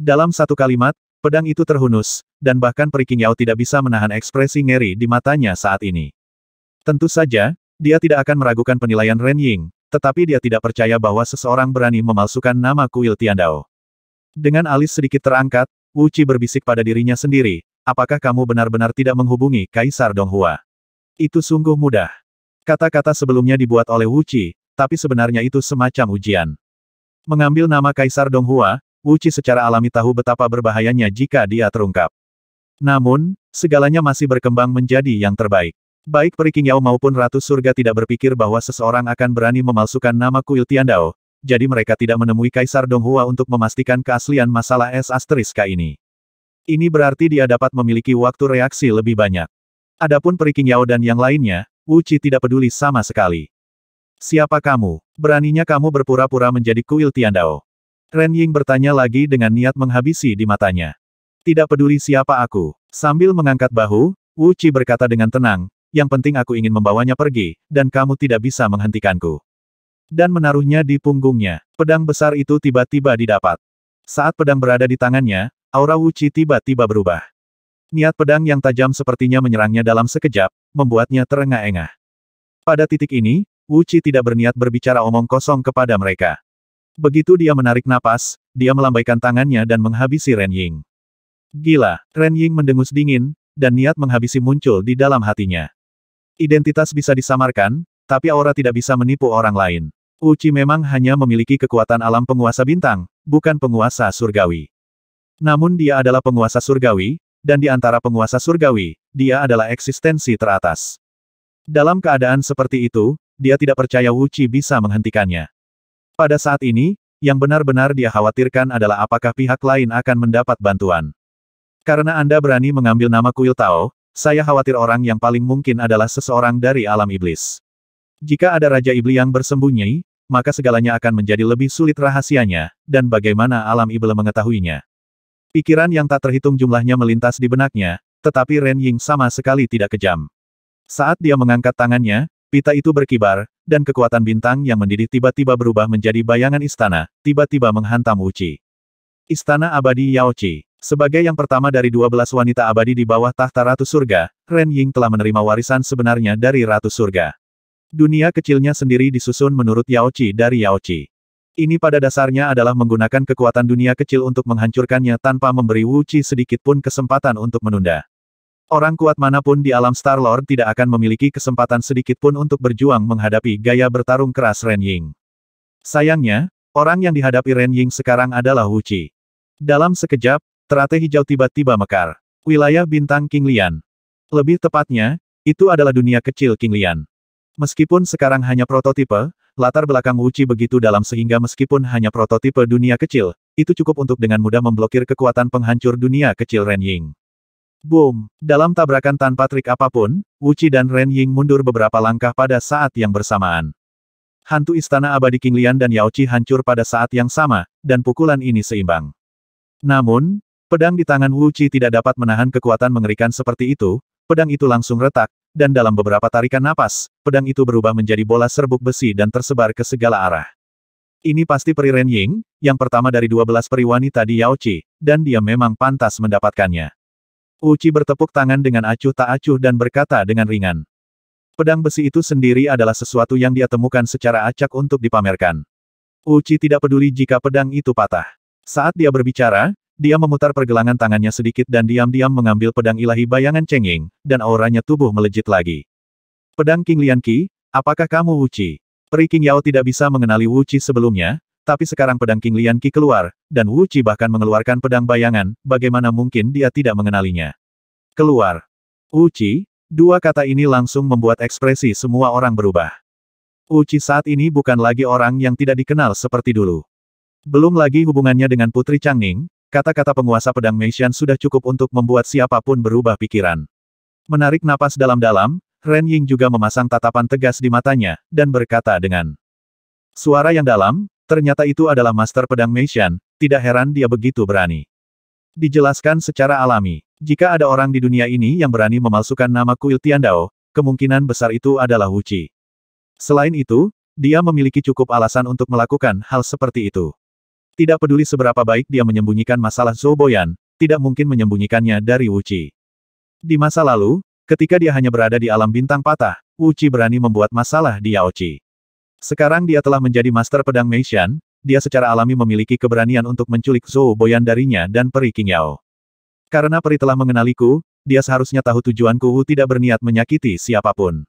Dalam satu kalimat, pedang itu terhunus, dan bahkan Periking Yao tidak bisa menahan ekspresi ngeri di matanya saat ini. Tentu saja, dia tidak akan meragukan penilaian Ren Ying, tetapi dia tidak percaya bahwa seseorang berani memalsukan nama kuil Tiandao. Dengan alis sedikit terangkat, Wu Qi berbisik pada dirinya sendiri, apakah kamu benar-benar tidak menghubungi Kaisar Donghua? Itu sungguh mudah. Kata-kata sebelumnya dibuat oleh Wu Qi, tapi sebenarnya itu semacam ujian. Mengambil nama Kaisar Donghua, Wuci secara alami tahu betapa berbahayanya jika dia terungkap. Namun, segalanya masih berkembang menjadi yang terbaik. Baik Peri Yao maupun Ratu Surga tidak berpikir bahwa seseorang akan berani memalsukan nama kuil Tiandao, jadi mereka tidak menemui Kaisar Donghua untuk memastikan keaslian masalah es asteriska ini. Ini berarti dia dapat memiliki waktu reaksi lebih banyak. Adapun Peri Yao dan yang lainnya, Wu Qi tidak peduli sama sekali. Siapa kamu? Beraninya kamu berpura-pura menjadi kuil Tiandao. Ren Ying bertanya lagi dengan niat menghabisi di matanya. Tidak peduli siapa aku. Sambil mengangkat bahu, Wu Qi berkata dengan tenang, yang penting aku ingin membawanya pergi, dan kamu tidak bisa menghentikanku. Dan menaruhnya di punggungnya. Pedang besar itu tiba-tiba didapat. Saat pedang berada di tangannya, aura Wu Qi tiba-tiba berubah. Niat pedang yang tajam sepertinya menyerangnya dalam sekejap, membuatnya terengah-engah. Pada titik ini, Wu Qi tidak berniat berbicara omong kosong kepada mereka. Begitu dia menarik napas, dia melambaikan tangannya dan menghabisi Ren Ying. Gila, Ren Ying mendengus dingin, dan niat menghabisi muncul di dalam hatinya. Identitas bisa disamarkan, tapi aura tidak bisa menipu orang lain. Uci memang hanya memiliki kekuatan alam penguasa bintang, bukan penguasa surgawi. Namun dia adalah penguasa surgawi, dan di antara penguasa surgawi, dia adalah eksistensi teratas. Dalam keadaan seperti itu, dia tidak percaya Wuci bisa menghentikannya. Pada saat ini, yang benar-benar dia khawatirkan adalah apakah pihak lain akan mendapat bantuan. Karena Anda berani mengambil nama kuil Tao, saya khawatir orang yang paling mungkin adalah seseorang dari alam iblis. Jika ada Raja Iblis yang bersembunyi, maka segalanya akan menjadi lebih sulit rahasianya, dan bagaimana alam iblis mengetahuinya. Pikiran yang tak terhitung jumlahnya melintas di benaknya, tetapi Ren Ying sama sekali tidak kejam. Saat dia mengangkat tangannya, Pita itu berkibar, dan kekuatan bintang yang mendidih tiba-tiba berubah menjadi bayangan istana, tiba-tiba menghantam Uci. Istana Abadi Yaochi. Sebagai yang pertama dari dua belas wanita abadi di bawah tahta Ratu Surga, Ren Ying telah menerima warisan sebenarnya dari Ratu Surga. Dunia kecilnya sendiri disusun menurut Yaochi dari Yaochi. Ini pada dasarnya adalah menggunakan kekuatan dunia kecil untuk menghancurkannya tanpa memberi Wuci sedikit pun kesempatan untuk menunda. Orang kuat manapun di alam Star-Lord tidak akan memiliki kesempatan sedikit pun untuk berjuang menghadapi gaya bertarung keras Ren Ying. Sayangnya, orang yang dihadapi Ren Ying sekarang adalah Wu Qi. Dalam sekejap, teratai hijau tiba-tiba mekar. Wilayah bintang King Lian. Lebih tepatnya, itu adalah dunia kecil King Lian. Meskipun sekarang hanya prototipe, latar belakang Wu Qi begitu dalam sehingga meskipun hanya prototipe dunia kecil, itu cukup untuk dengan mudah memblokir kekuatan penghancur dunia kecil Ren Ying. Boom! Dalam tabrakan tanpa trik apapun, Wuchi dan Ren Ying mundur beberapa langkah pada saat yang bersamaan. Hantu Istana Abadi King Lian dan Yao Qi hancur pada saat yang sama, dan pukulan ini seimbang. Namun, pedang di tangan Wu Qi tidak dapat menahan kekuatan mengerikan seperti itu, pedang itu langsung retak, dan dalam beberapa tarikan napas, pedang itu berubah menjadi bola serbuk besi dan tersebar ke segala arah. Ini pasti peri Ren Ying, yang pertama dari 12 peri wanita di Yao Qi, dan dia memang pantas mendapatkannya. Uci bertepuk tangan dengan acuh tak acuh dan berkata dengan ringan. Pedang besi itu sendiri adalah sesuatu yang dia temukan secara acak untuk dipamerkan. Uci tidak peduli jika pedang itu patah. Saat dia berbicara, dia memutar pergelangan tangannya sedikit dan diam-diam mengambil pedang ilahi bayangan Cheng dan auranya tubuh melejit lagi. Pedang King Lian Qi, apakah kamu Uci? Peri King Yao tidak bisa mengenali Uci sebelumnya, tapi sekarang pedang King Lian Qi keluar, dan Wu Qi bahkan mengeluarkan pedang bayangan, bagaimana mungkin dia tidak mengenalinya. Keluar. Wu Qi, dua kata ini langsung membuat ekspresi semua orang berubah. Wu Qi saat ini bukan lagi orang yang tidak dikenal seperti dulu. Belum lagi hubungannya dengan Putri Changning, kata-kata penguasa pedang Meishan sudah cukup untuk membuat siapapun berubah pikiran. Menarik napas dalam-dalam, Ren Ying juga memasang tatapan tegas di matanya, dan berkata dengan suara yang dalam, Ternyata itu adalah master pedang Meishan, tidak heran dia begitu berani. Dijelaskan secara alami, jika ada orang di dunia ini yang berani memalsukan nama kuil Tiandao, kemungkinan besar itu adalah Wuci. Selain itu, dia memiliki cukup alasan untuk melakukan hal seperti itu. Tidak peduli seberapa baik dia menyembunyikan masalah Zoboyan, tidak mungkin menyembunyikannya dari Wuci. Di masa lalu, ketika dia hanya berada di alam bintang patah, Wuci berani membuat masalah di Yaochi. Sekarang dia telah menjadi master pedang Meishan, dia secara alami memiliki keberanian untuk menculik Zhou Boyan darinya dan Peri King Yao. Karena Peri telah mengenaliku, dia seharusnya tahu tujuanku tidak berniat menyakiti siapapun.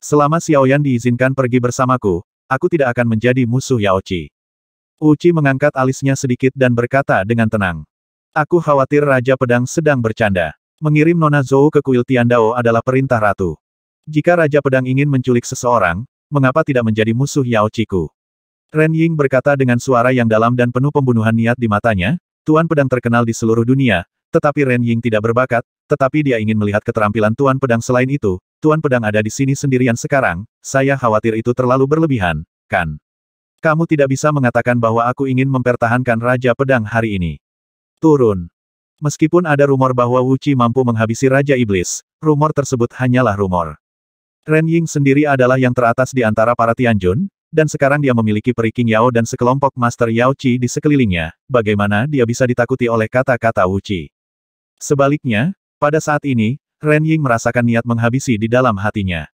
Selama Xiaoyan diizinkan pergi bersamaku, aku tidak akan menjadi musuh Yaochi. Uchi mengangkat alisnya sedikit dan berkata dengan tenang. Aku khawatir Raja Pedang sedang bercanda. Mengirim Nona Zhou ke kuil Tiandao adalah perintah ratu. Jika Raja Pedang ingin menculik seseorang, mengapa tidak menjadi musuh Yao Chiku? Ren Ying berkata dengan suara yang dalam dan penuh pembunuhan niat di matanya, Tuan Pedang terkenal di seluruh dunia, tetapi Ren Ying tidak berbakat, tetapi dia ingin melihat keterampilan Tuan Pedang selain itu, Tuan Pedang ada di sini sendirian sekarang, saya khawatir itu terlalu berlebihan, kan? Kamu tidak bisa mengatakan bahwa aku ingin mempertahankan Raja Pedang hari ini. Turun. Meskipun ada rumor bahwa Wu Qi mampu menghabisi Raja Iblis, rumor tersebut hanyalah rumor. Ren Ying sendiri adalah yang teratas di antara para Tianjun, dan sekarang dia memiliki periking Yao dan sekelompok Master Yao Chi di sekelilingnya, bagaimana dia bisa ditakuti oleh kata-kata Wu Qi. Sebaliknya, pada saat ini, Ren Ying merasakan niat menghabisi di dalam hatinya.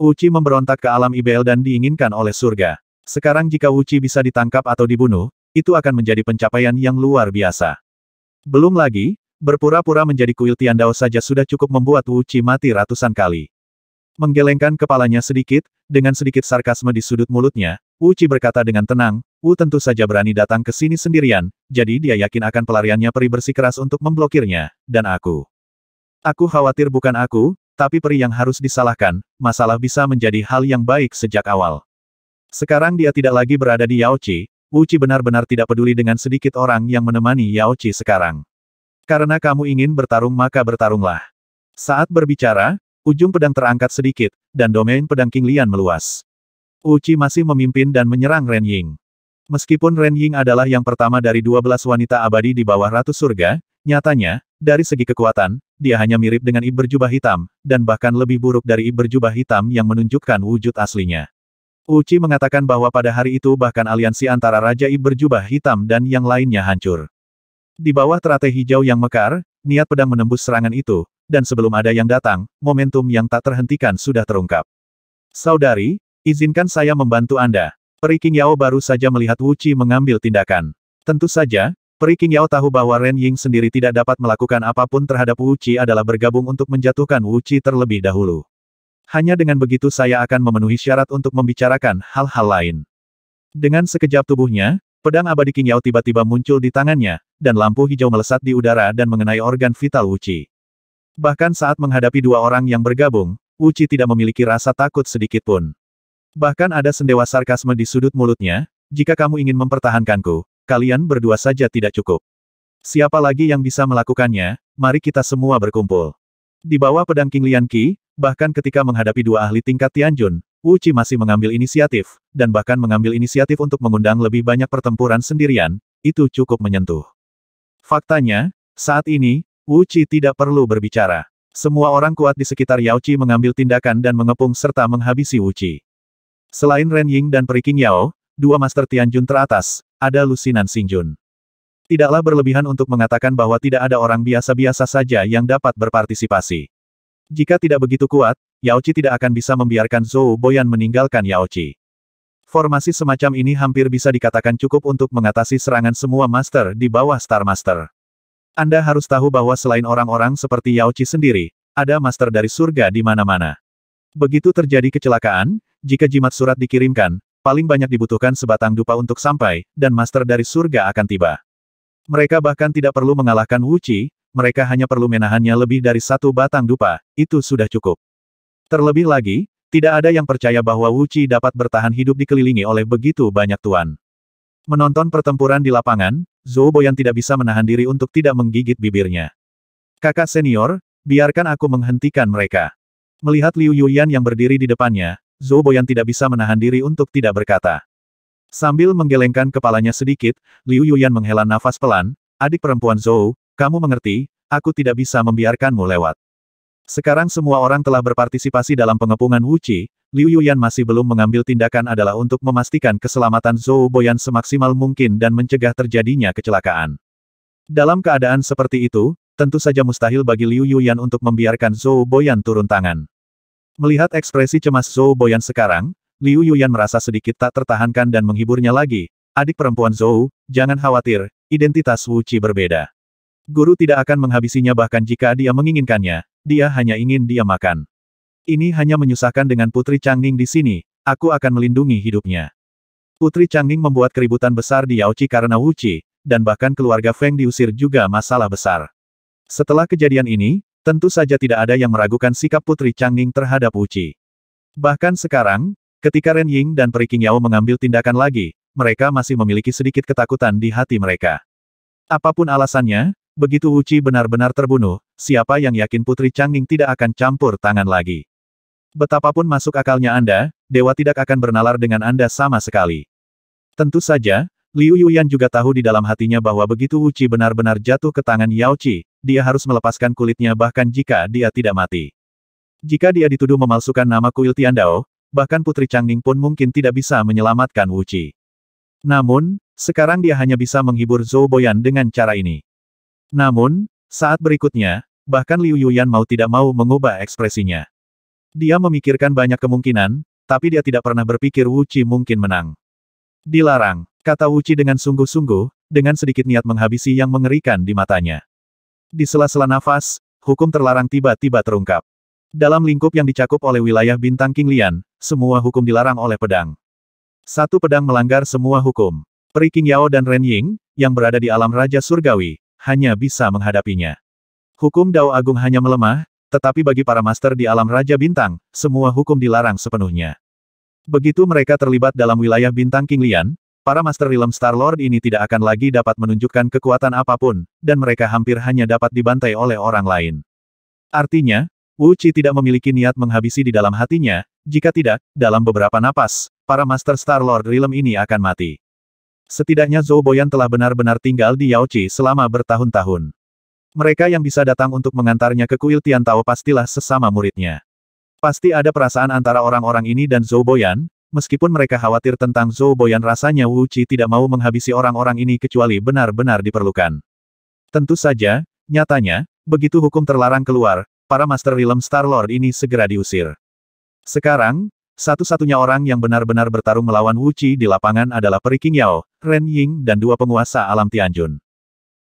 Wu Qi memberontak ke alam Ibel dan diinginkan oleh surga. Sekarang jika Wu Qi bisa ditangkap atau dibunuh, itu akan menjadi pencapaian yang luar biasa. Belum lagi, berpura-pura menjadi kuil Tiandao saja sudah cukup membuat Wu Qi mati ratusan kali menggelengkan kepalanya sedikit, dengan sedikit sarkasme di sudut mulutnya, Wu Qi berkata dengan tenang, Wu tentu saja berani datang ke sini sendirian, jadi dia yakin akan pelariannya peri keras untuk memblokirnya, dan aku. Aku khawatir bukan aku, tapi peri yang harus disalahkan, masalah bisa menjadi hal yang baik sejak awal. Sekarang dia tidak lagi berada di Yao Wu Qi benar-benar tidak peduli dengan sedikit orang yang menemani Yao Yaochi sekarang. Karena kamu ingin bertarung maka bertarunglah. Saat berbicara, Ujung pedang terangkat sedikit, dan domain pedang King Lian meluas. Uci masih memimpin dan menyerang Ren Ying. Meskipun Ren Ying adalah yang pertama dari 12 wanita abadi di bawah Ratu Surga, nyatanya, dari segi kekuatan, dia hanya mirip dengan I berjubah hitam, dan bahkan lebih buruk dari I berjubah hitam yang menunjukkan wujud aslinya. Uci mengatakan bahwa pada hari itu bahkan aliansi antara Raja I berjubah hitam dan yang lainnya hancur. Di bawah teratai hijau yang mekar, niat pedang menembus serangan itu, dan sebelum ada yang datang, momentum yang tak terhentikan sudah terungkap. Saudari, izinkan saya membantu Anda. Peri Yao baru saja melihat Wu Qi mengambil tindakan. Tentu saja, Peri Yao tahu bahwa Ren Ying sendiri tidak dapat melakukan apapun terhadap Wu Qi adalah bergabung untuk menjatuhkan Wu Qi terlebih dahulu. Hanya dengan begitu saya akan memenuhi syarat untuk membicarakan hal-hal lain. Dengan sekejap tubuhnya, Pedang abadi King Yao tiba-tiba muncul di tangannya, dan lampu hijau melesat di udara dan mengenai organ vital Wu Qi. Bahkan saat menghadapi dua orang yang bergabung, Uci tidak memiliki rasa takut sedikit pun. Bahkan ada sendewa sarkasme di sudut mulutnya, jika kamu ingin mempertahankanku, kalian berdua saja tidak cukup. Siapa lagi yang bisa melakukannya, mari kita semua berkumpul. Di bawah pedang King Lian Qi, bahkan ketika menghadapi dua ahli tingkat Tianjun, Uci masih mengambil inisiatif, dan bahkan mengambil inisiatif untuk mengundang lebih banyak pertempuran sendirian, itu cukup menyentuh. Faktanya, saat ini, Wu Qi tidak perlu berbicara. Semua orang kuat di sekitar Yao Qi mengambil tindakan dan mengepung serta menghabisi Wu Qi. Selain Ren Ying dan Periking Yao, dua Master Tianjun teratas, ada Lusinan Xinjun. Tidaklah berlebihan untuk mengatakan bahwa tidak ada orang biasa-biasa saja yang dapat berpartisipasi. Jika tidak begitu kuat, Yao Qi tidak akan bisa membiarkan Zhou Boyan meninggalkan Yao Qi. Formasi semacam ini hampir bisa dikatakan cukup untuk mengatasi serangan semua master di bawah Star Master. Anda harus tahu bahwa selain orang-orang seperti Yao Qi sendiri, ada master dari surga di mana-mana. Begitu terjadi kecelakaan, jika jimat surat dikirimkan, paling banyak dibutuhkan sebatang dupa untuk sampai, dan master dari surga akan tiba. Mereka bahkan tidak perlu mengalahkan Wu Qi, mereka hanya perlu menahannya lebih dari satu batang dupa, itu sudah cukup. Terlebih lagi, tidak ada yang percaya bahwa Wu Qi dapat bertahan hidup dikelilingi oleh begitu banyak tuan. Menonton pertempuran di lapangan, Zhou Boyan tidak bisa menahan diri untuk tidak menggigit bibirnya. Kakak senior, biarkan aku menghentikan mereka. Melihat Liu Yuyan yang berdiri di depannya, Zhou Boyan tidak bisa menahan diri untuk tidak berkata. Sambil menggelengkan kepalanya sedikit, Liu Yuyan menghela nafas pelan, adik perempuan Zhou, kamu mengerti, aku tidak bisa membiarkanmu lewat. Sekarang semua orang telah berpartisipasi dalam pengepungan Wuchi. Liu Yuyan masih belum mengambil tindakan adalah untuk memastikan keselamatan Zhou Boyan semaksimal mungkin dan mencegah terjadinya kecelakaan. Dalam keadaan seperti itu, tentu saja mustahil bagi Liu Yuyan untuk membiarkan Zhou Boyan turun tangan. Melihat ekspresi cemas Zhou Boyan sekarang, Liu Yuyan merasa sedikit tak tertahankan dan menghiburnya lagi, adik perempuan Zhou, jangan khawatir, identitas Wu Qi berbeda. Guru tidak akan menghabisinya bahkan jika dia menginginkannya, dia hanya ingin dia makan. Ini hanya menyusahkan dengan Putri Changning di sini, aku akan melindungi hidupnya. Putri Changning membuat keributan besar di Yaochi karena Wuchi, dan bahkan keluarga Feng diusir juga masalah besar. Setelah kejadian ini, tentu saja tidak ada yang meragukan sikap Putri Changning terhadap Wuchi. Bahkan sekarang, ketika Ren Ying dan Periking Yao mengambil tindakan lagi, mereka masih memiliki sedikit ketakutan di hati mereka. Apapun alasannya, begitu Wuchi benar-benar terbunuh, siapa yang yakin Putri Changning tidak akan campur tangan lagi? Betapapun masuk akalnya Anda, dewa tidak akan bernalar dengan Anda sama sekali. Tentu saja, Liu Yuyan juga tahu di dalam hatinya bahwa begitu Wuci benar-benar jatuh ke tangan Yao Qi, dia harus melepaskan kulitnya bahkan jika dia tidak mati. Jika dia dituduh memalsukan nama kuil Tiandao, bahkan Putri Changning pun mungkin tidak bisa menyelamatkan Wuci. Namun, sekarang dia hanya bisa menghibur Zhou Boyan dengan cara ini. Namun, saat berikutnya, bahkan Liu Yuyan mau tidak mau mengubah ekspresinya. Dia memikirkan banyak kemungkinan, tapi dia tidak pernah berpikir Wu Qi mungkin menang. Dilarang, kata Wu Qi dengan sungguh-sungguh, dengan sedikit niat menghabisi yang mengerikan di matanya. Di sela-sela nafas, hukum terlarang tiba-tiba terungkap. Dalam lingkup yang dicakup oleh wilayah bintang Lian, semua hukum dilarang oleh pedang. Satu pedang melanggar semua hukum. Peri King Yao dan Ren Ying, yang berada di alam Raja Surgawi, hanya bisa menghadapinya. Hukum Dao Agung hanya melemah, tetapi bagi para master di alam Raja Bintang, semua hukum dilarang sepenuhnya. Begitu mereka terlibat dalam wilayah Bintang Kinglian, para Master Realm Star-Lord ini tidak akan lagi dapat menunjukkan kekuatan apapun, dan mereka hampir hanya dapat dibantai oleh orang lain. Artinya, Wu Qi tidak memiliki niat menghabisi di dalam hatinya, jika tidak, dalam beberapa napas, para Master Star-Lord Realm ini akan mati. Setidaknya Zhou Boyan telah benar-benar tinggal di Yao Qi selama bertahun-tahun. Mereka yang bisa datang untuk mengantarnya ke kuil Tian Tao pastilah sesama muridnya. Pasti ada perasaan antara orang-orang ini dan Zhou Boyan, meskipun mereka khawatir tentang Zhou Boyan rasanya Wu Qi tidak mau menghabisi orang-orang ini kecuali benar-benar diperlukan. Tentu saja, nyatanya, begitu hukum terlarang keluar, para Master Realm Star-Lord ini segera diusir. Sekarang, satu-satunya orang yang benar-benar bertarung melawan Wu Qi di lapangan adalah Peri Yao, Ren Ying dan dua penguasa alam Tianjun.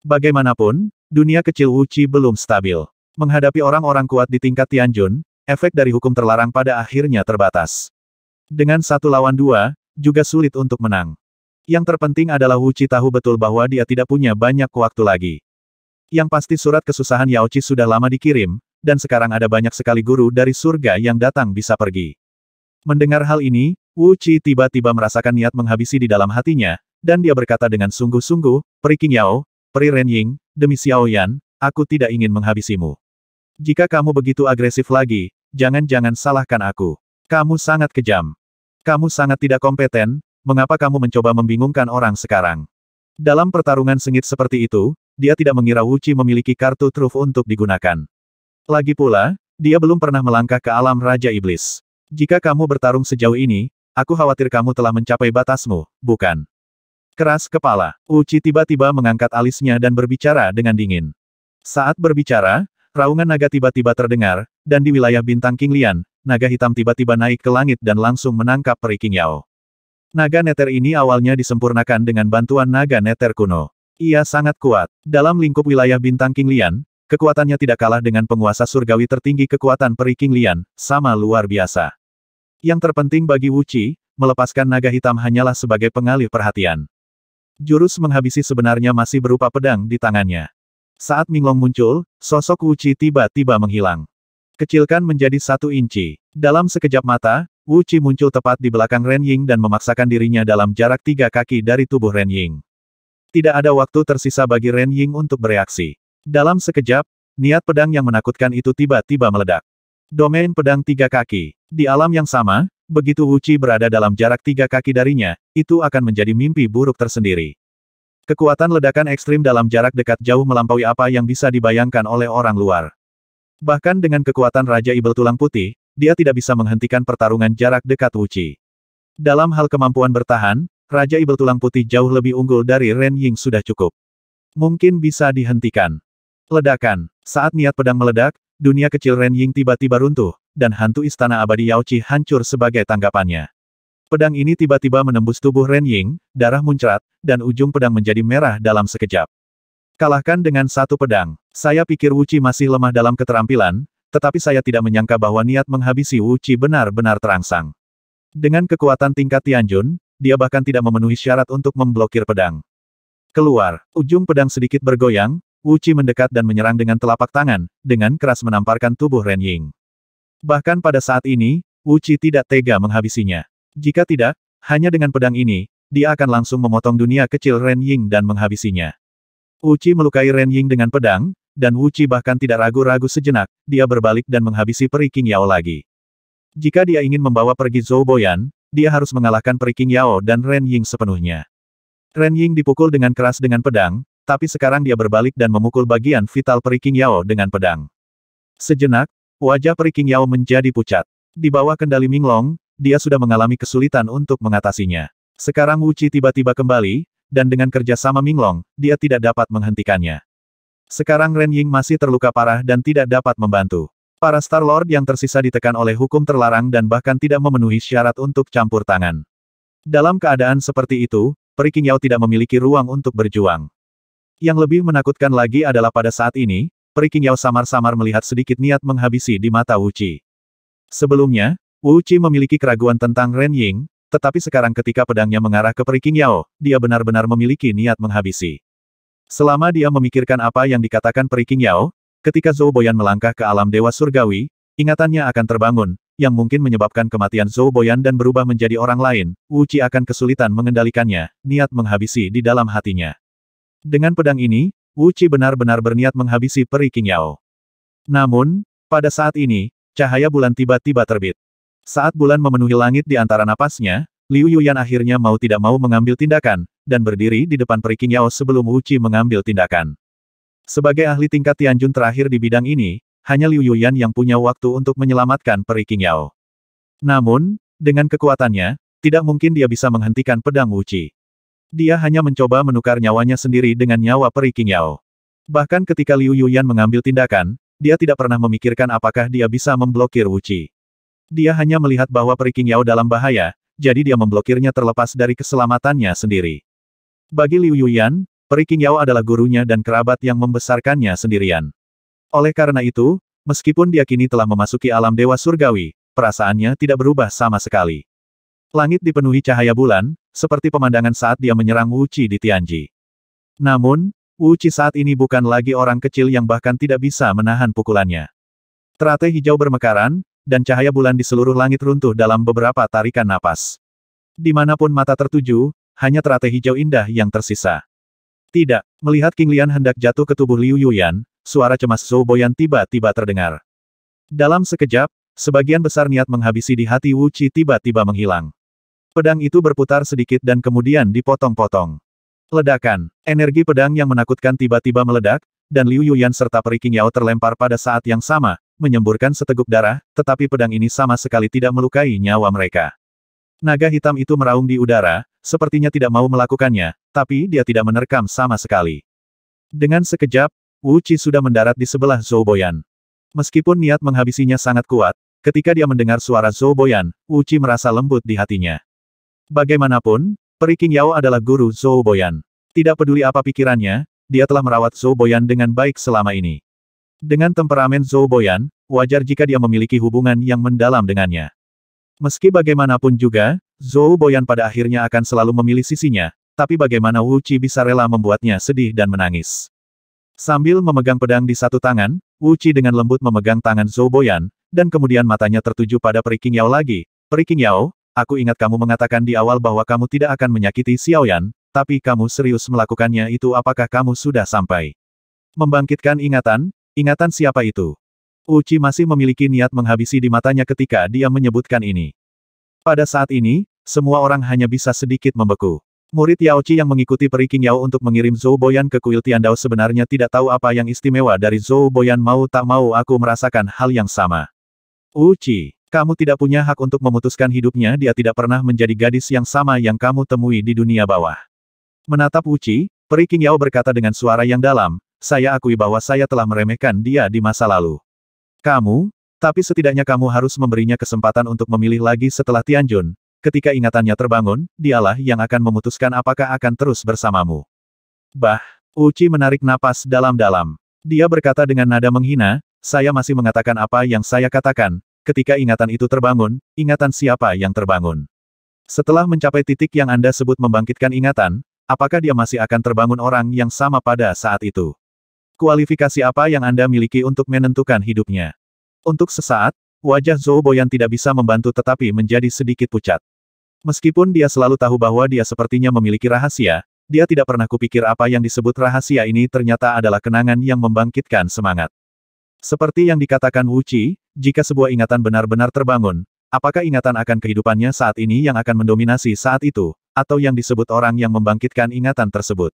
Bagaimanapun, Dunia kecil Wuchi belum stabil. Menghadapi orang-orang kuat di tingkat Tianjun, efek dari hukum terlarang pada akhirnya terbatas. Dengan satu lawan dua, juga sulit untuk menang. Yang terpenting adalah Wuchi tahu betul bahwa dia tidak punya banyak waktu lagi. Yang pasti surat kesusahan Yaochi sudah lama dikirim, dan sekarang ada banyak sekali guru dari surga yang datang bisa pergi. Mendengar hal ini, Wuchi tiba-tiba merasakan niat menghabisi di dalam hatinya, dan dia berkata dengan sungguh-sungguh, Periking Yao, Ren Renying, demi Xiao Yan, aku tidak ingin menghabisimu. Jika kamu begitu agresif lagi, jangan-jangan salahkan aku. Kamu sangat kejam. Kamu sangat tidak kompeten, mengapa kamu mencoba membingungkan orang sekarang? Dalam pertarungan sengit seperti itu, dia tidak mengira Wuci memiliki kartu truf untuk digunakan. Lagi pula, dia belum pernah melangkah ke alam Raja Iblis. Jika kamu bertarung sejauh ini, aku khawatir kamu telah mencapai batasmu, bukan? Keras kepala, Uci tiba-tiba mengangkat alisnya dan berbicara dengan dingin. Saat berbicara, raungan naga tiba-tiba terdengar, dan di wilayah bintang Lian, naga hitam tiba-tiba naik ke langit dan langsung menangkap peri King Yao. Naga neter ini awalnya disempurnakan dengan bantuan naga neter kuno. Ia sangat kuat. Dalam lingkup wilayah bintang Lian, kekuatannya tidak kalah dengan penguasa surgawi tertinggi kekuatan peri Lian, sama luar biasa. Yang terpenting bagi Wuci, melepaskan naga hitam hanyalah sebagai pengalih perhatian. Jurus menghabisi sebenarnya masih berupa pedang di tangannya. Saat Minglong muncul, sosok Wu Qi tiba-tiba menghilang. Kecilkan menjadi satu inci. Dalam sekejap mata, Wu Qi muncul tepat di belakang Ren Ying dan memaksakan dirinya dalam jarak tiga kaki dari tubuh Ren Ying. Tidak ada waktu tersisa bagi Ren Ying untuk bereaksi. Dalam sekejap, niat pedang yang menakutkan itu tiba-tiba meledak. Domain pedang tiga kaki. Di alam yang sama, begitu Uchi berada dalam jarak tiga kaki darinya, itu akan menjadi mimpi buruk tersendiri. Kekuatan ledakan ekstrim dalam jarak dekat jauh melampaui apa yang bisa dibayangkan oleh orang luar. Bahkan dengan kekuatan Raja Ibel Tulang Putih, dia tidak bisa menghentikan pertarungan jarak dekat Uchi. Dalam hal kemampuan bertahan, Raja Ibel Tulang Putih jauh lebih unggul dari Ren Ying sudah cukup. Mungkin bisa dihentikan. Ledakan. Saat niat pedang meledak, dunia kecil Ren Ying tiba-tiba runtuh, dan hantu istana abadi Yao Qi hancur sebagai tanggapannya. Pedang ini tiba-tiba menembus tubuh Ren Ying, darah muncrat, dan ujung pedang menjadi merah dalam sekejap. Kalahkan dengan satu pedang. Saya pikir Wu Chi masih lemah dalam keterampilan, tetapi saya tidak menyangka bahwa niat menghabisi Wu Chi benar-benar terangsang. Dengan kekuatan tingkat Tianjun, dia bahkan tidak memenuhi syarat untuk memblokir pedang. Keluar, ujung pedang sedikit bergoyang, Wu Qi mendekat dan menyerang dengan telapak tangan, dengan keras menamparkan tubuh Ren Ying. Bahkan pada saat ini, Wu Qi tidak tega menghabisinya. Jika tidak, hanya dengan pedang ini, dia akan langsung memotong dunia kecil Ren Ying dan menghabisinya. Wu Qi melukai Ren Ying dengan pedang, dan Wu Qi bahkan tidak ragu-ragu sejenak, dia berbalik dan menghabisi peri King Yao lagi. Jika dia ingin membawa pergi Zhou Boyan, dia harus mengalahkan peri King Yao dan Ren Ying sepenuhnya. Ren Ying dipukul dengan keras dengan pedang, tapi sekarang dia berbalik dan memukul bagian vital Periking Yao dengan pedang. Sejenak, wajah Periking Yao menjadi pucat. Di bawah kendali Minglong, dia sudah mengalami kesulitan untuk mengatasinya. Sekarang Wu Qi tiba-tiba kembali, dan dengan kerja kerjasama Minglong, dia tidak dapat menghentikannya. Sekarang Ren Ying masih terluka parah dan tidak dapat membantu. Para Star Lord yang tersisa ditekan oleh hukum terlarang dan bahkan tidak memenuhi syarat untuk campur tangan. Dalam keadaan seperti itu, Periking Yao tidak memiliki ruang untuk berjuang. Yang lebih menakutkan lagi adalah pada saat ini, Periking Yao samar-samar melihat sedikit niat menghabisi di mata Wu Wuci. Sebelumnya, Wu Wuci memiliki keraguan tentang Ren Ying, tetapi sekarang ketika pedangnya mengarah ke Periking Yao, dia benar-benar memiliki niat menghabisi. Selama dia memikirkan apa yang dikatakan Periking Yao, ketika Zhou Boyan melangkah ke alam Dewa Surgawi, ingatannya akan terbangun, yang mungkin menyebabkan kematian Zhou Boyan dan berubah menjadi orang lain, Wu Qi akan kesulitan mengendalikannya, niat menghabisi di dalam hatinya. Dengan pedang ini, Wu Qi benar-benar berniat menghabisi peri Yao. Namun, pada saat ini, cahaya bulan tiba-tiba terbit. Saat bulan memenuhi langit di antara napasnya, Liu Yuyan akhirnya mau tidak mau mengambil tindakan, dan berdiri di depan peri Yao sebelum Wu Qi mengambil tindakan. Sebagai ahli tingkat Tianjun terakhir di bidang ini, hanya Liu Yuyan yang punya waktu untuk menyelamatkan peri Yao. Namun, dengan kekuatannya, tidak mungkin dia bisa menghentikan pedang Wu Qi. Dia hanya mencoba menukar nyawanya sendiri dengan nyawa peri King Yao. Bahkan ketika Liu Yuyan mengambil tindakan, dia tidak pernah memikirkan apakah dia bisa memblokir Wuchi. Dia hanya melihat bahwa peri King Yao dalam bahaya, jadi dia memblokirnya terlepas dari keselamatannya sendiri. Bagi Liu Yuyan, peri King Yao adalah gurunya dan kerabat yang membesarkannya sendirian. Oleh karena itu, meskipun dia kini telah memasuki alam dewa surgawi, perasaannya tidak berubah sama sekali. Langit dipenuhi cahaya bulan, seperti pemandangan saat dia menyerang Wu Qi di Tianji. Namun, Wu Qi saat ini bukan lagi orang kecil yang bahkan tidak bisa menahan pukulannya. Teratai hijau bermekaran, dan cahaya bulan di seluruh langit runtuh dalam beberapa tarikan napas. Dimanapun mata tertuju, hanya teratai hijau indah yang tersisa. Tidak, melihat King Lian hendak jatuh ke tubuh Liu Yuyan, suara cemas Zhou Boyan tiba-tiba terdengar. Dalam sekejap, sebagian besar niat menghabisi di hati Wu Qi tiba-tiba menghilang. Pedang itu berputar sedikit dan kemudian dipotong-potong. Ledakan. Energi pedang yang menakutkan tiba-tiba meledak, dan Liu Yuyan serta Periking Yao terlempar pada saat yang sama, menyemburkan seteguk darah, tetapi pedang ini sama sekali tidak melukai nyawa mereka. Naga hitam itu meraung di udara, sepertinya tidak mau melakukannya, tapi dia tidak menerkam sama sekali. Dengan sekejap, Wu Qi sudah mendarat di sebelah Zhou Boyan. Meskipun niat menghabisinya sangat kuat, ketika dia mendengar suara Zhou Boyan, Wu Qi merasa lembut di hatinya. Bagaimanapun, Peri King Yao adalah guru Zhou Boyan. Tidak peduli apa pikirannya, dia telah merawat Zhou Boyan dengan baik selama ini. Dengan temperamen Zhou Boyan, wajar jika dia memiliki hubungan yang mendalam dengannya. Meski bagaimanapun juga, Zhou Boyan pada akhirnya akan selalu memilih sisinya, tapi bagaimana Wu Qi bisa rela membuatnya sedih dan menangis. Sambil memegang pedang di satu tangan, Wu Qi dengan lembut memegang tangan Zhou Boyan, dan kemudian matanya tertuju pada Peri King Yao lagi. Peri King Yao, Aku ingat kamu mengatakan di awal bahwa kamu tidak akan menyakiti Xiaoyan, tapi kamu serius melakukannya itu apakah kamu sudah sampai? Membangkitkan ingatan, ingatan siapa itu? Uchi masih memiliki niat menghabisi di matanya ketika dia menyebutkan ini. Pada saat ini, semua orang hanya bisa sedikit membeku. Murid Yaochi yang mengikuti periking Yao untuk mengirim Zhou Boyan ke kuil Tiandao sebenarnya tidak tahu apa yang istimewa dari Zhou Boyan mau tak mau aku merasakan hal yang sama. Uchi. Kamu tidak punya hak untuk memutuskan hidupnya dia tidak pernah menjadi gadis yang sama yang kamu temui di dunia bawah. Menatap Uci, Peri King Yao berkata dengan suara yang dalam, saya akui bahwa saya telah meremehkan dia di masa lalu. Kamu, tapi setidaknya kamu harus memberinya kesempatan untuk memilih lagi setelah Tianjun. Ketika ingatannya terbangun, dialah yang akan memutuskan apakah akan terus bersamamu. Bah, Uci menarik napas dalam-dalam. Dia berkata dengan nada menghina, saya masih mengatakan apa yang saya katakan, Ketika ingatan itu terbangun, ingatan siapa yang terbangun? Setelah mencapai titik yang Anda sebut membangkitkan ingatan, apakah dia masih akan terbangun orang yang sama pada saat itu? Kualifikasi apa yang Anda miliki untuk menentukan hidupnya? Untuk sesaat, wajah Zhou Boyan tidak bisa membantu tetapi menjadi sedikit pucat. Meskipun dia selalu tahu bahwa dia sepertinya memiliki rahasia, dia tidak pernah kupikir apa yang disebut rahasia ini ternyata adalah kenangan yang membangkitkan semangat. Seperti yang dikatakan Wu Qi, jika sebuah ingatan benar-benar terbangun, apakah ingatan akan kehidupannya saat ini yang akan mendominasi saat itu, atau yang disebut orang yang membangkitkan ingatan tersebut?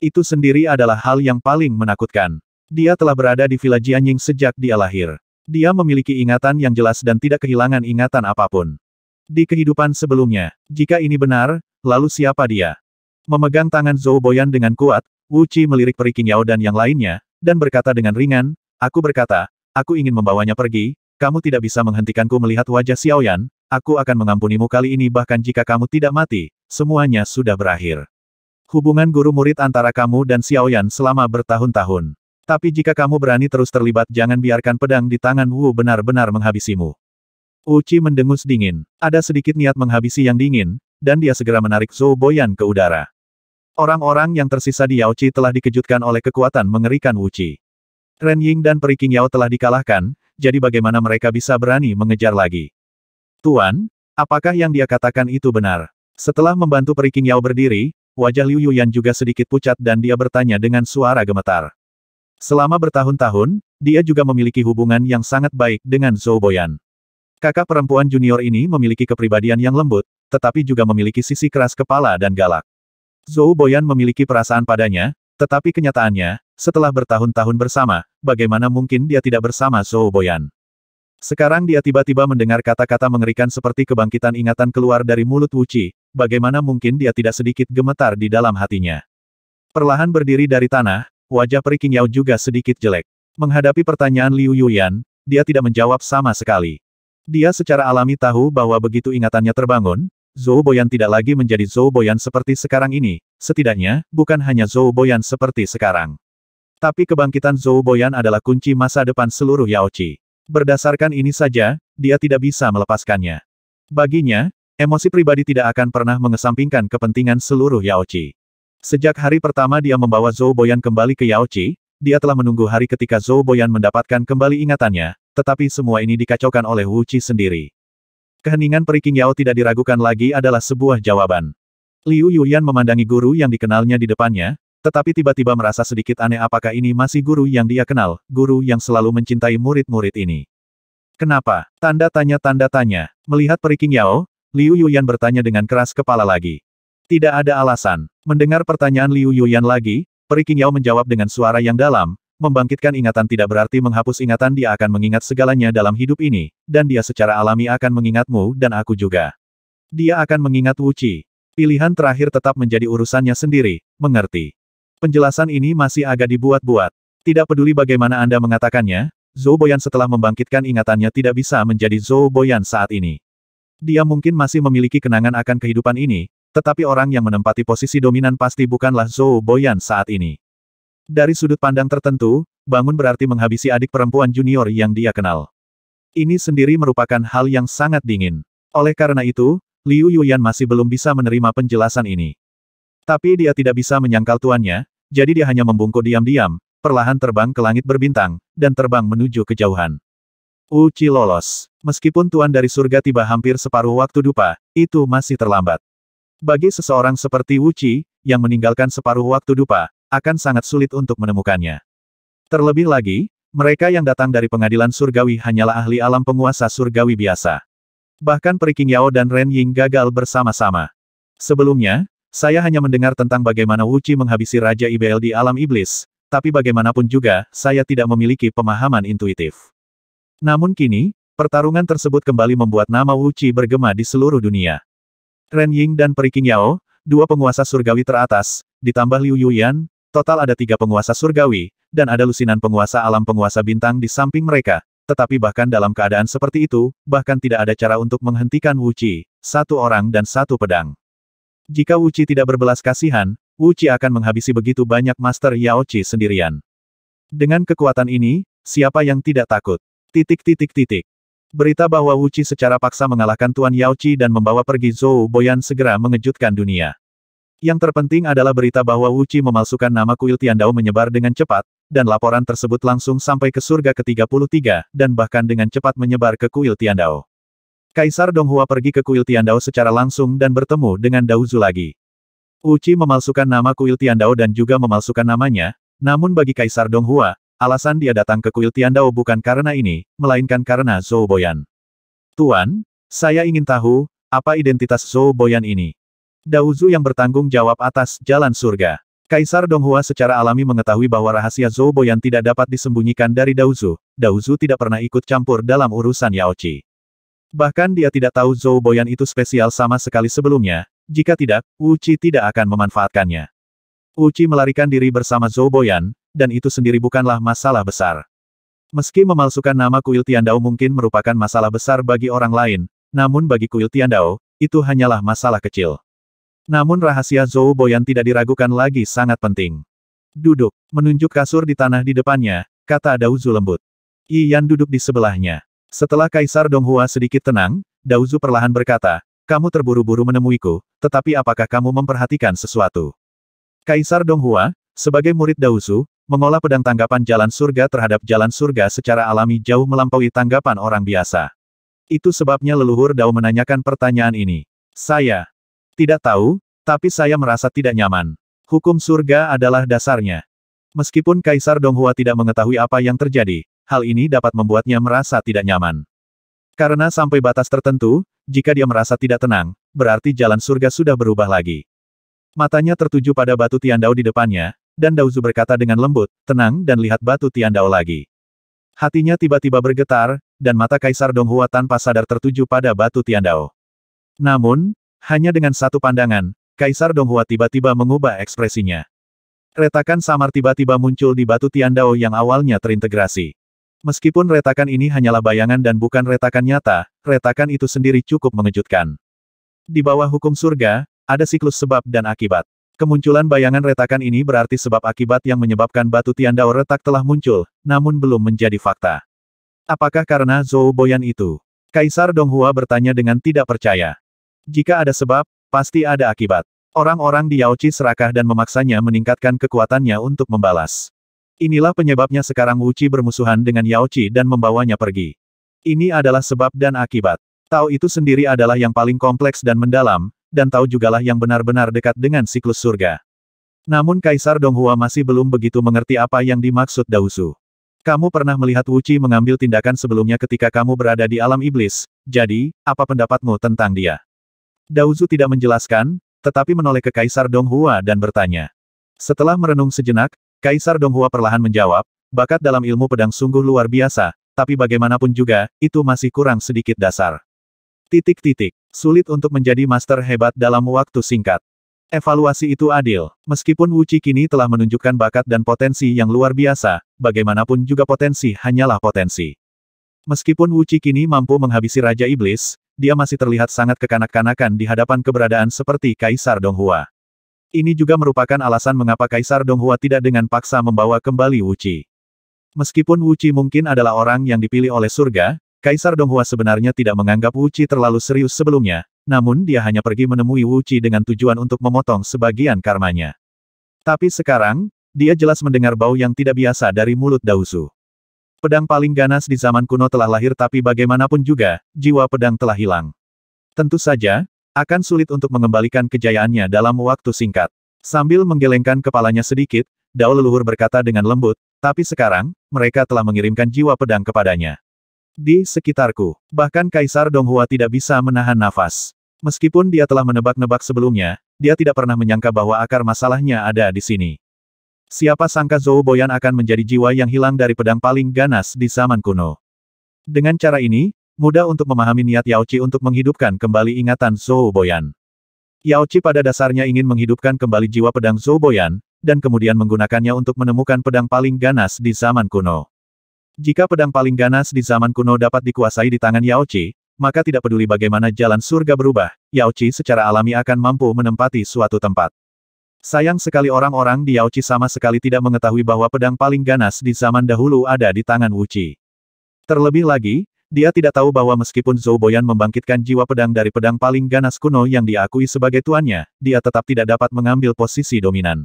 Itu sendiri adalah hal yang paling menakutkan. Dia telah berada di Villa Jianying sejak dia lahir. Dia memiliki ingatan yang jelas dan tidak kehilangan ingatan apapun. Di kehidupan sebelumnya, jika ini benar, lalu siapa dia? Memegang tangan Zhou Boyan dengan kuat, Wu Qi melirik Peri Qingyao dan yang lainnya, dan berkata dengan ringan, Aku berkata, aku ingin membawanya pergi, kamu tidak bisa menghentikanku melihat wajah Xiaoyan, aku akan mengampunimu kali ini bahkan jika kamu tidak mati, semuanya sudah berakhir. Hubungan guru murid antara kamu dan Xiaoyan selama bertahun-tahun. Tapi jika kamu berani terus terlibat jangan biarkan pedang di tangan Wu benar-benar menghabisimu. Uci mendengus dingin. Ada sedikit niat menghabisi yang dingin, dan dia segera menarik Zhou Boyan ke udara. Orang-orang yang tersisa di Yaoqi telah dikejutkan oleh kekuatan mengerikan Qi. Ren Ying dan Peri Qingyao telah dikalahkan, jadi bagaimana mereka bisa berani mengejar lagi? Tuan, apakah yang dia katakan itu benar? Setelah membantu Peri Qingyao berdiri, wajah Liu Yuyan juga sedikit pucat dan dia bertanya dengan suara gemetar. Selama bertahun-tahun, dia juga memiliki hubungan yang sangat baik dengan Zhou Boyan. Kakak perempuan junior ini memiliki kepribadian yang lembut, tetapi juga memiliki sisi keras kepala dan galak. Zhou Boyan memiliki perasaan padanya, tetapi kenyataannya, setelah bertahun-tahun bersama, bagaimana mungkin dia tidak bersama Zhou Boyan? Sekarang dia tiba-tiba mendengar kata-kata mengerikan seperti kebangkitan ingatan keluar dari mulut Wuci, bagaimana mungkin dia tidak sedikit gemetar di dalam hatinya. Perlahan berdiri dari tanah, wajah Peri Yao juga sedikit jelek. Menghadapi pertanyaan Liu Yuyan, dia tidak menjawab sama sekali. Dia secara alami tahu bahwa begitu ingatannya terbangun, Zhou Boyan tidak lagi menjadi Zhou Boyan seperti sekarang ini, setidaknya, bukan hanya Zhou Boyan seperti sekarang. Tapi kebangkitan Zhou Boyan adalah kunci masa depan seluruh Yaochi. Berdasarkan ini saja, dia tidak bisa melepaskannya. Baginya, emosi pribadi tidak akan pernah mengesampingkan kepentingan seluruh Yaochi. Sejak hari pertama dia membawa Zhou Boyan kembali ke Yaochi, dia telah menunggu hari ketika Zhou Boyan mendapatkan kembali ingatannya, tetapi semua ini dikacaukan oleh Wu Qi sendiri. Keheningan periking Yao tidak diragukan lagi adalah sebuah jawaban. Liu Yuyan memandangi guru yang dikenalnya di depannya, tetapi tiba-tiba merasa sedikit aneh apakah ini masih guru yang dia kenal, guru yang selalu mencintai murid-murid ini. Kenapa? Tanda tanya tanda tanya. Melihat periking Yao, Liu Yuyan bertanya dengan keras kepala lagi. Tidak ada alasan. Mendengar pertanyaan Liu Yuyan lagi, periking Yao menjawab dengan suara yang dalam, membangkitkan ingatan tidak berarti menghapus ingatan dia akan mengingat segalanya dalam hidup ini, dan dia secara alami akan mengingatmu dan aku juga. Dia akan mengingat Wu Qi. Pilihan terakhir tetap menjadi urusannya sendiri, mengerti. Penjelasan ini masih agak dibuat-buat. Tidak peduli bagaimana Anda mengatakannya, Zhou Boyan setelah membangkitkan ingatannya tidak bisa menjadi Zhou Boyan saat ini. Dia mungkin masih memiliki kenangan akan kehidupan ini, tetapi orang yang menempati posisi dominan pasti bukanlah Zhou Boyan saat ini. Dari sudut pandang tertentu, bangun berarti menghabisi adik perempuan junior yang dia kenal. Ini sendiri merupakan hal yang sangat dingin. Oleh karena itu, Liu Yuyan masih belum bisa menerima penjelasan ini. Tapi dia tidak bisa menyangkal tuannya, jadi dia hanya membungkuk diam-diam, perlahan terbang ke langit berbintang, dan terbang menuju kejauhan. Uci lolos. Meskipun Tuan dari surga tiba hampir separuh waktu dupa, itu masih terlambat. Bagi seseorang seperti Uci, yang meninggalkan separuh waktu dupa, akan sangat sulit untuk menemukannya. Terlebih lagi, mereka yang datang dari pengadilan surgawi hanyalah ahli alam penguasa surgawi biasa. Bahkan Periking Yao dan Ren Ying gagal bersama-sama. Sebelumnya, saya hanya mendengar tentang bagaimana Wuchi menghabisi Raja IBL di alam iblis, tapi bagaimanapun juga, saya tidak memiliki pemahaman intuitif. Namun kini, pertarungan tersebut kembali membuat nama Wuchi bergema di seluruh dunia. Ren Ying dan Periking Yao, dua penguasa surgawi teratas, ditambah Liu Yuyan, total ada tiga penguasa surgawi, dan ada lusinan penguasa alam penguasa bintang di samping mereka, tetapi bahkan dalam keadaan seperti itu, bahkan tidak ada cara untuk menghentikan Wuchi, satu orang dan satu pedang. Jika Wuci tidak berbelas kasihan, Wuci akan menghabisi begitu banyak Master Yaochi sendirian. Dengan kekuatan ini, siapa yang tidak takut? Titik titik titik. Berita bahwa Wuci secara paksa mengalahkan Tuan Yaochi dan membawa pergi Zhou Boyan segera mengejutkan dunia. Yang terpenting adalah berita bahwa Wuci memalsukan nama kuil Tiandao menyebar dengan cepat, dan laporan tersebut langsung sampai ke surga ke-33, dan bahkan dengan cepat menyebar ke kuil Tiandao. Kaisar Donghua pergi ke kuil Tiandao secara langsung dan bertemu dengan Daozu lagi. Uci memalsukan nama kuil Tiandao dan juga memalsukan namanya, namun bagi Kaisar Donghua, alasan dia datang ke kuil Tiandao bukan karena ini, melainkan karena Zhou Boyan. Tuan, saya ingin tahu, apa identitas Zhou Boyan ini? Daozu yang bertanggung jawab atas jalan surga. Kaisar Donghua secara alami mengetahui bahwa rahasia Zhou Boyan tidak dapat disembunyikan dari Daozu. Daozu tidak pernah ikut campur dalam urusan Yaochi. Bahkan dia tidak tahu Zhou Boyan itu spesial sama sekali sebelumnya, jika tidak, Uci tidak akan memanfaatkannya. Uci melarikan diri bersama Zhou Boyan, dan itu sendiri bukanlah masalah besar. Meski memalsukan nama kuil Tiandao mungkin merupakan masalah besar bagi orang lain, namun bagi kuil Tiandao, itu hanyalah masalah kecil. Namun rahasia Zhou Boyan tidak diragukan lagi sangat penting. Duduk, menunjuk kasur di tanah di depannya, kata Dao Zu lembut. Iyan duduk di sebelahnya. Setelah Kaisar Donghua sedikit tenang, Dauzu perlahan berkata, kamu terburu-buru menemuiku, tetapi apakah kamu memperhatikan sesuatu? Kaisar Donghua, sebagai murid Dauzu, mengolah pedang tanggapan jalan surga terhadap jalan surga secara alami jauh melampaui tanggapan orang biasa. Itu sebabnya leluhur Dao menanyakan pertanyaan ini. Saya tidak tahu, tapi saya merasa tidak nyaman. Hukum surga adalah dasarnya. Meskipun Kaisar Donghua tidak mengetahui apa yang terjadi, hal ini dapat membuatnya merasa tidak nyaman. Karena sampai batas tertentu, jika dia merasa tidak tenang, berarti jalan surga sudah berubah lagi. Matanya tertuju pada batu Tiandao di depannya, dan Dauzu berkata dengan lembut, tenang dan lihat batu Tiandao lagi. Hatinya tiba-tiba bergetar, dan mata Kaisar Donghua tanpa sadar tertuju pada batu Tiandao. Namun, hanya dengan satu pandangan, Kaisar Donghua tiba-tiba mengubah ekspresinya. Retakan samar tiba-tiba muncul di batu Tiandao yang awalnya terintegrasi. Meskipun retakan ini hanyalah bayangan dan bukan retakan nyata, retakan itu sendiri cukup mengejutkan. Di bawah hukum surga, ada siklus sebab dan akibat. Kemunculan bayangan retakan ini berarti sebab akibat yang menyebabkan batu tiandao retak telah muncul, namun belum menjadi fakta. Apakah karena Zhou Boyan itu? Kaisar Donghua bertanya dengan tidak percaya. Jika ada sebab, pasti ada akibat. Orang-orang di Yaochi serakah dan memaksanya meningkatkan kekuatannya untuk membalas. Inilah penyebabnya sekarang Wu bermusuhan dengan Yao Qi dan membawanya pergi. Ini adalah sebab dan akibat. Tao itu sendiri adalah yang paling kompleks dan mendalam, dan Tao jugalah yang benar-benar dekat dengan siklus surga. Namun Kaisar Donghua masih belum begitu mengerti apa yang dimaksud Dausu. Kamu pernah melihat Wu mengambil tindakan sebelumnya ketika kamu berada di alam iblis, jadi, apa pendapatmu tentang dia? Dausu tidak menjelaskan, tetapi menoleh ke Kaisar Donghua dan bertanya. Setelah merenung sejenak, Kaisar Donghua perlahan menjawab, bakat dalam ilmu pedang sungguh luar biasa, tapi bagaimanapun juga, itu masih kurang sedikit dasar. Titik-titik, sulit untuk menjadi master hebat dalam waktu singkat. Evaluasi itu adil. Meskipun Wu Qi kini telah menunjukkan bakat dan potensi yang luar biasa, bagaimanapun juga potensi hanyalah potensi. Meskipun Wu Qi kini mampu menghabisi Raja Iblis, dia masih terlihat sangat kekanak-kanakan di hadapan keberadaan seperti Kaisar Donghua. Ini juga merupakan alasan mengapa Kaisar Donghua tidak dengan paksa membawa kembali Wuci. Meskipun Wuci mungkin adalah orang yang dipilih oleh surga, Kaisar Donghua sebenarnya tidak menganggap Wuci terlalu serius sebelumnya, namun dia hanya pergi menemui Wuci dengan tujuan untuk memotong sebagian karmanya. Tapi sekarang, dia jelas mendengar bau yang tidak biasa dari mulut Dausu. Pedang paling ganas di zaman kuno telah lahir tapi bagaimanapun juga, jiwa pedang telah hilang. Tentu saja, akan sulit untuk mengembalikan kejayaannya dalam waktu singkat. Sambil menggelengkan kepalanya sedikit, Dao leluhur berkata dengan lembut, tapi sekarang, mereka telah mengirimkan jiwa pedang kepadanya. Di sekitarku, bahkan Kaisar Donghua tidak bisa menahan nafas. Meskipun dia telah menebak-nebak sebelumnya, dia tidak pernah menyangka bahwa akar masalahnya ada di sini. Siapa sangka Zhou Boyan akan menjadi jiwa yang hilang dari pedang paling ganas di zaman kuno. Dengan cara ini, Mudah untuk memahami niat Yao Qi untuk menghidupkan kembali ingatan Zhou Boyan. Yao Qi pada dasarnya ingin menghidupkan kembali jiwa pedang Zhou Boyan, dan kemudian menggunakannya untuk menemukan pedang paling ganas di zaman kuno. Jika pedang paling ganas di zaman kuno dapat dikuasai di tangan Yao Qi, maka tidak peduli bagaimana jalan surga berubah, Yao Qi secara alami akan mampu menempati suatu tempat. Sayang sekali orang-orang di Yao Qi sama sekali tidak mengetahui bahwa pedang paling ganas di zaman dahulu ada di tangan Wu Qi. Terlebih lagi, dia tidak tahu bahwa meskipun Zhou Boyan membangkitkan jiwa pedang dari pedang paling ganas kuno yang diakui sebagai tuannya, dia tetap tidak dapat mengambil posisi dominan.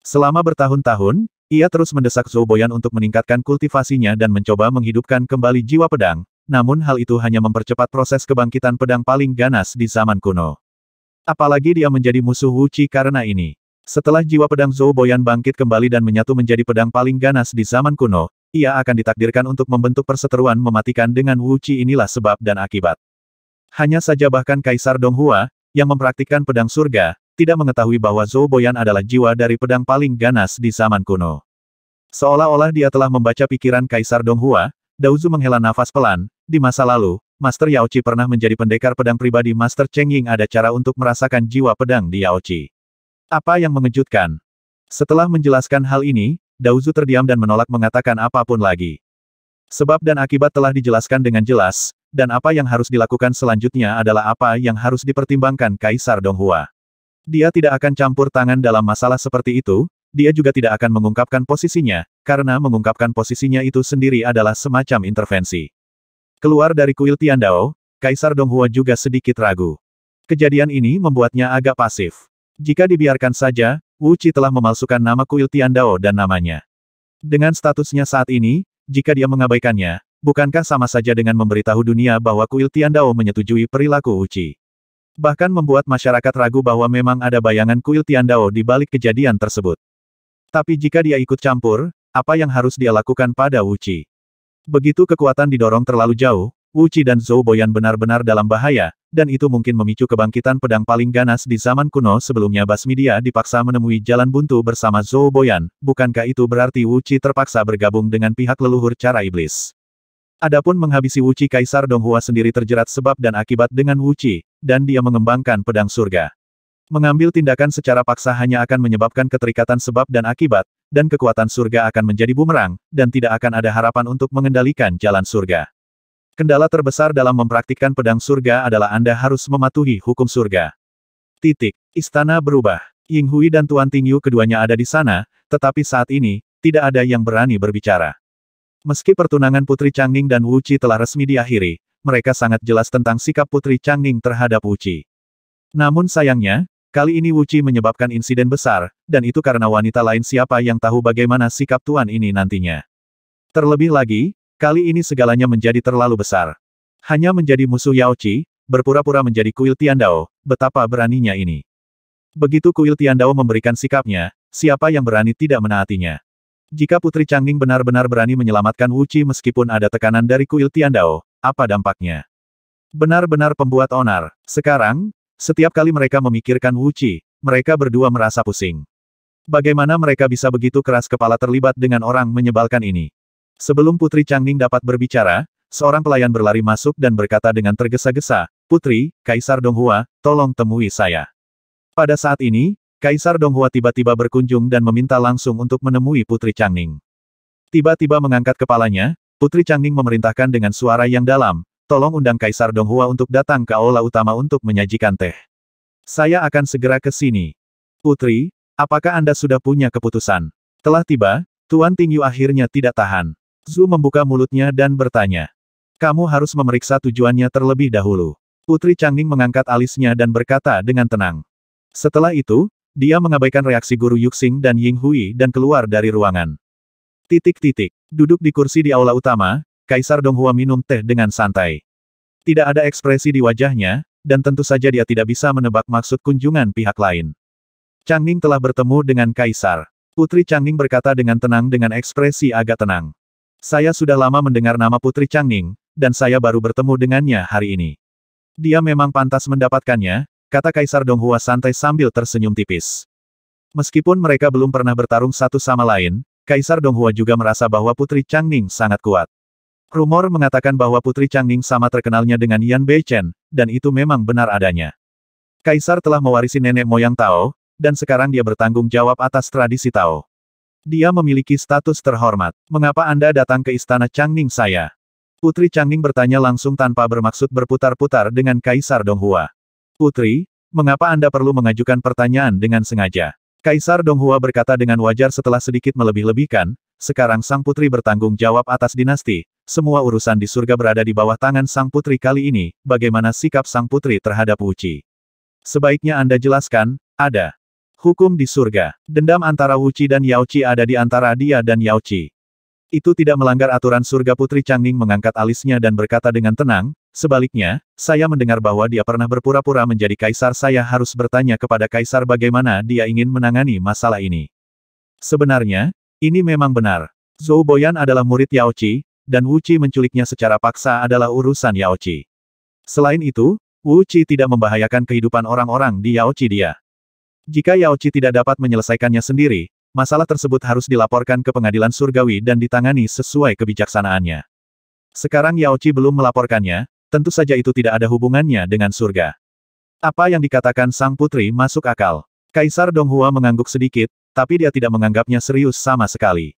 Selama bertahun-tahun, ia terus mendesak Zhou Boyan untuk meningkatkan kultivasinya dan mencoba menghidupkan kembali jiwa pedang, namun hal itu hanya mempercepat proses kebangkitan pedang paling ganas di zaman kuno. Apalagi dia menjadi musuh Wu karena ini. Setelah jiwa pedang Zhou Boyan bangkit kembali dan menyatu menjadi pedang paling ganas di zaman kuno, ia akan ditakdirkan untuk membentuk perseteruan mematikan dengan Wu Qi inilah sebab dan akibat. Hanya saja bahkan Kaisar Donghua, yang mempraktikkan pedang surga, tidak mengetahui bahwa Zhou Boyan adalah jiwa dari pedang paling ganas di zaman kuno. Seolah-olah dia telah membaca pikiran Kaisar Donghua, Daozu menghela nafas pelan, di masa lalu, Master Yao Qi pernah menjadi pendekar pedang pribadi Master Cheng Ying ada cara untuk merasakan jiwa pedang di Yao Qi. Apa yang mengejutkan? Setelah menjelaskan hal ini, Dauzu terdiam dan menolak mengatakan apapun lagi. Sebab dan akibat telah dijelaskan dengan jelas, dan apa yang harus dilakukan selanjutnya adalah apa yang harus dipertimbangkan Kaisar Donghua. Dia tidak akan campur tangan dalam masalah seperti itu, dia juga tidak akan mengungkapkan posisinya, karena mengungkapkan posisinya itu sendiri adalah semacam intervensi. Keluar dari kuil Tiandao, Kaisar Donghua juga sedikit ragu. Kejadian ini membuatnya agak pasif. Jika dibiarkan saja, Wu Qi telah memalsukan nama kuil Tiandao dan namanya. Dengan statusnya saat ini, jika dia mengabaikannya, bukankah sama saja dengan memberitahu dunia bahwa kuil Tiandao menyetujui perilaku Wu Qi? Bahkan membuat masyarakat ragu bahwa memang ada bayangan kuil Tiandao di balik kejadian tersebut. Tapi jika dia ikut campur, apa yang harus dia lakukan pada Wu Qi? Begitu kekuatan didorong terlalu jauh, Wu Qi dan Zhou Boyan benar-benar dalam bahaya, dan itu mungkin memicu kebangkitan pedang paling ganas di zaman kuno sebelumnya Basmidia dipaksa menemui jalan buntu bersama Zhou Boyan, bukankah itu berarti Wuchi terpaksa bergabung dengan pihak leluhur cara iblis? Adapun menghabisi Wuchi Kaisar Donghua sendiri terjerat sebab dan akibat dengan Wuchi, dan dia mengembangkan pedang surga. Mengambil tindakan secara paksa hanya akan menyebabkan keterikatan sebab dan akibat, dan kekuatan surga akan menjadi bumerang, dan tidak akan ada harapan untuk mengendalikan jalan surga. Kendala terbesar dalam mempraktikkan pedang surga adalah Anda harus mematuhi hukum surga. Titik. Istana berubah. Ying Hui dan Tuan Tingyu keduanya ada di sana, tetapi saat ini, tidak ada yang berani berbicara. Meski pertunangan Putri Changning dan Wu Qi telah resmi diakhiri, mereka sangat jelas tentang sikap Putri Changning terhadap Wu Qi. Namun sayangnya, Kali ini Wu Qi menyebabkan insiden besar, dan itu karena wanita lain siapa yang tahu bagaimana sikap tuan ini nantinya. Terlebih lagi, Kali ini segalanya menjadi terlalu besar. Hanya menjadi musuh Yao Qi, berpura-pura menjadi kuil Tiandao, betapa beraninya ini. Begitu kuil Tiandao memberikan sikapnya, siapa yang berani tidak menaatinya. Jika Putri Changning benar-benar berani menyelamatkan Wu Qi meskipun ada tekanan dari kuil Tiandao, apa dampaknya? Benar-benar pembuat onar. Sekarang, setiap kali mereka memikirkan Wu Qi, mereka berdua merasa pusing. Bagaimana mereka bisa begitu keras kepala terlibat dengan orang menyebalkan ini? Sebelum Putri Changning dapat berbicara, seorang pelayan berlari masuk dan berkata dengan tergesa-gesa, Putri, Kaisar Donghua, tolong temui saya. Pada saat ini, Kaisar Donghua tiba-tiba berkunjung dan meminta langsung untuk menemui Putri Changning. Tiba-tiba mengangkat kepalanya, Putri Changning memerintahkan dengan suara yang dalam, tolong undang Kaisar Donghua untuk datang ke aula utama untuk menyajikan teh. Saya akan segera ke sini. Putri, apakah Anda sudah punya keputusan? Telah tiba, Tuan Tingyu akhirnya tidak tahan. Zu membuka mulutnya dan bertanya. Kamu harus memeriksa tujuannya terlebih dahulu. Putri Changning mengangkat alisnya dan berkata dengan tenang. Setelah itu, dia mengabaikan reaksi guru Yuxing dan Ying Hui dan keluar dari ruangan. Titik-titik. Duduk di kursi di aula utama, Kaisar Donghua minum teh dengan santai. Tidak ada ekspresi di wajahnya, dan tentu saja dia tidak bisa menebak maksud kunjungan pihak lain. Changning telah bertemu dengan Kaisar. Putri Changning berkata dengan tenang dengan ekspresi agak tenang. Saya sudah lama mendengar nama Putri Changning, dan saya baru bertemu dengannya hari ini. Dia memang pantas mendapatkannya, kata Kaisar Donghua santai sambil tersenyum tipis. Meskipun mereka belum pernah bertarung satu sama lain, Kaisar Donghua juga merasa bahwa Putri Changning sangat kuat. Rumor mengatakan bahwa Putri Changning sama terkenalnya dengan Yan Beichen, dan itu memang benar adanya. Kaisar telah mewarisi nenek moyang Tao, dan sekarang dia bertanggung jawab atas tradisi Tao. Dia memiliki status terhormat. Mengapa Anda datang ke istana Changning saya? Putri Changning bertanya langsung tanpa bermaksud berputar-putar dengan Kaisar Donghua. Putri, mengapa Anda perlu mengajukan pertanyaan dengan sengaja? Kaisar Donghua berkata dengan wajar setelah sedikit melebih-lebihkan, sekarang sang putri bertanggung jawab atas dinasti, semua urusan di surga berada di bawah tangan sang putri kali ini, bagaimana sikap sang putri terhadap Uci? Sebaiknya Anda jelaskan, ada. Hukum di surga. Dendam antara Wuci dan Qi ada di antara dia dan Qi. Itu tidak melanggar aturan surga Putri Changning mengangkat alisnya dan berkata dengan tenang, sebaliknya, saya mendengar bahwa dia pernah berpura-pura menjadi kaisar saya harus bertanya kepada kaisar bagaimana dia ingin menangani masalah ini. Sebenarnya, ini memang benar. Zhou Boyan adalah murid Qi, dan Wuci menculiknya secara paksa adalah urusan Qi. Selain itu, Wuci tidak membahayakan kehidupan orang-orang di Yaoqi dia. Jika Yao Chi tidak dapat menyelesaikannya sendiri, masalah tersebut harus dilaporkan ke pengadilan surgawi dan ditangani sesuai kebijaksanaannya. Sekarang Yao Chi belum melaporkannya, tentu saja itu tidak ada hubungannya dengan surga. Apa yang dikatakan sang putri masuk akal. Kaisar Donghua mengangguk sedikit, tapi dia tidak menganggapnya serius sama sekali.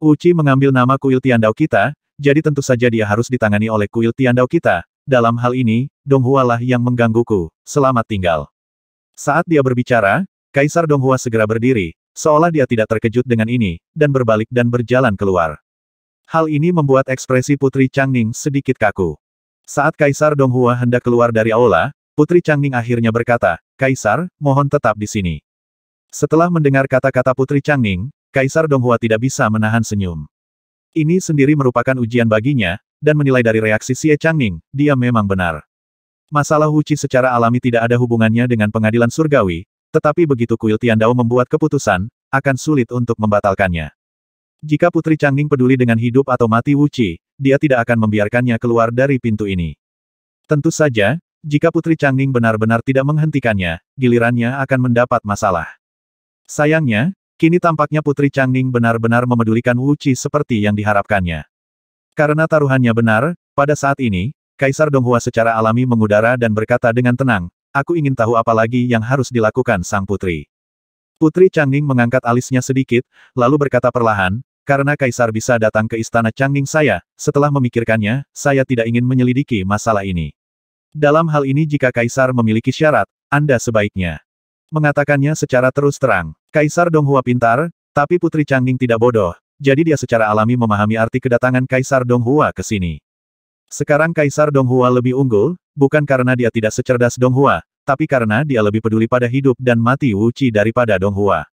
Uchi mengambil nama kuil Tiandao kita, jadi tentu saja dia harus ditangani oleh kuil Tiandao kita. Dalam hal ini, Donghua lah yang menggangguku. Selamat tinggal. Saat dia berbicara, Kaisar Donghua segera berdiri, seolah dia tidak terkejut dengan ini, dan berbalik dan berjalan keluar. Hal ini membuat ekspresi Putri Changning sedikit kaku. Saat Kaisar Donghua hendak keluar dari aula, Putri Changning akhirnya berkata, Kaisar, mohon tetap di sini. Setelah mendengar kata-kata Putri Changning, Kaisar Donghua tidak bisa menahan senyum. Ini sendiri merupakan ujian baginya, dan menilai dari reaksi Xie Changning, dia memang benar. Masalah Wuci secara alami tidak ada hubungannya dengan pengadilan surgawi, tetapi begitu kuil Tian Dao membuat keputusan, akan sulit untuk membatalkannya. Jika Putri Changning peduli dengan hidup atau mati Wuci, dia tidak akan membiarkannya keluar dari pintu ini. Tentu saja, jika Putri Changning benar-benar tidak menghentikannya, gilirannya akan mendapat masalah. Sayangnya, kini tampaknya Putri Changning benar-benar memedulikan Wuci seperti yang diharapkannya. Karena taruhannya benar, pada saat ini, Kaisar Donghua secara alami mengudara dan berkata dengan tenang, aku ingin tahu apa lagi yang harus dilakukan sang putri. Putri Changning mengangkat alisnya sedikit, lalu berkata perlahan, karena Kaisar bisa datang ke istana Changning saya, setelah memikirkannya, saya tidak ingin menyelidiki masalah ini. Dalam hal ini jika Kaisar memiliki syarat, Anda sebaiknya mengatakannya secara terus terang. Kaisar Donghua pintar, tapi Putri Changning tidak bodoh, jadi dia secara alami memahami arti kedatangan Kaisar Donghua ke sini. Sekarang Kaisar Donghua lebih unggul, bukan karena dia tidak secerdas Donghua, tapi karena dia lebih peduli pada hidup dan mati Wuci daripada Donghua.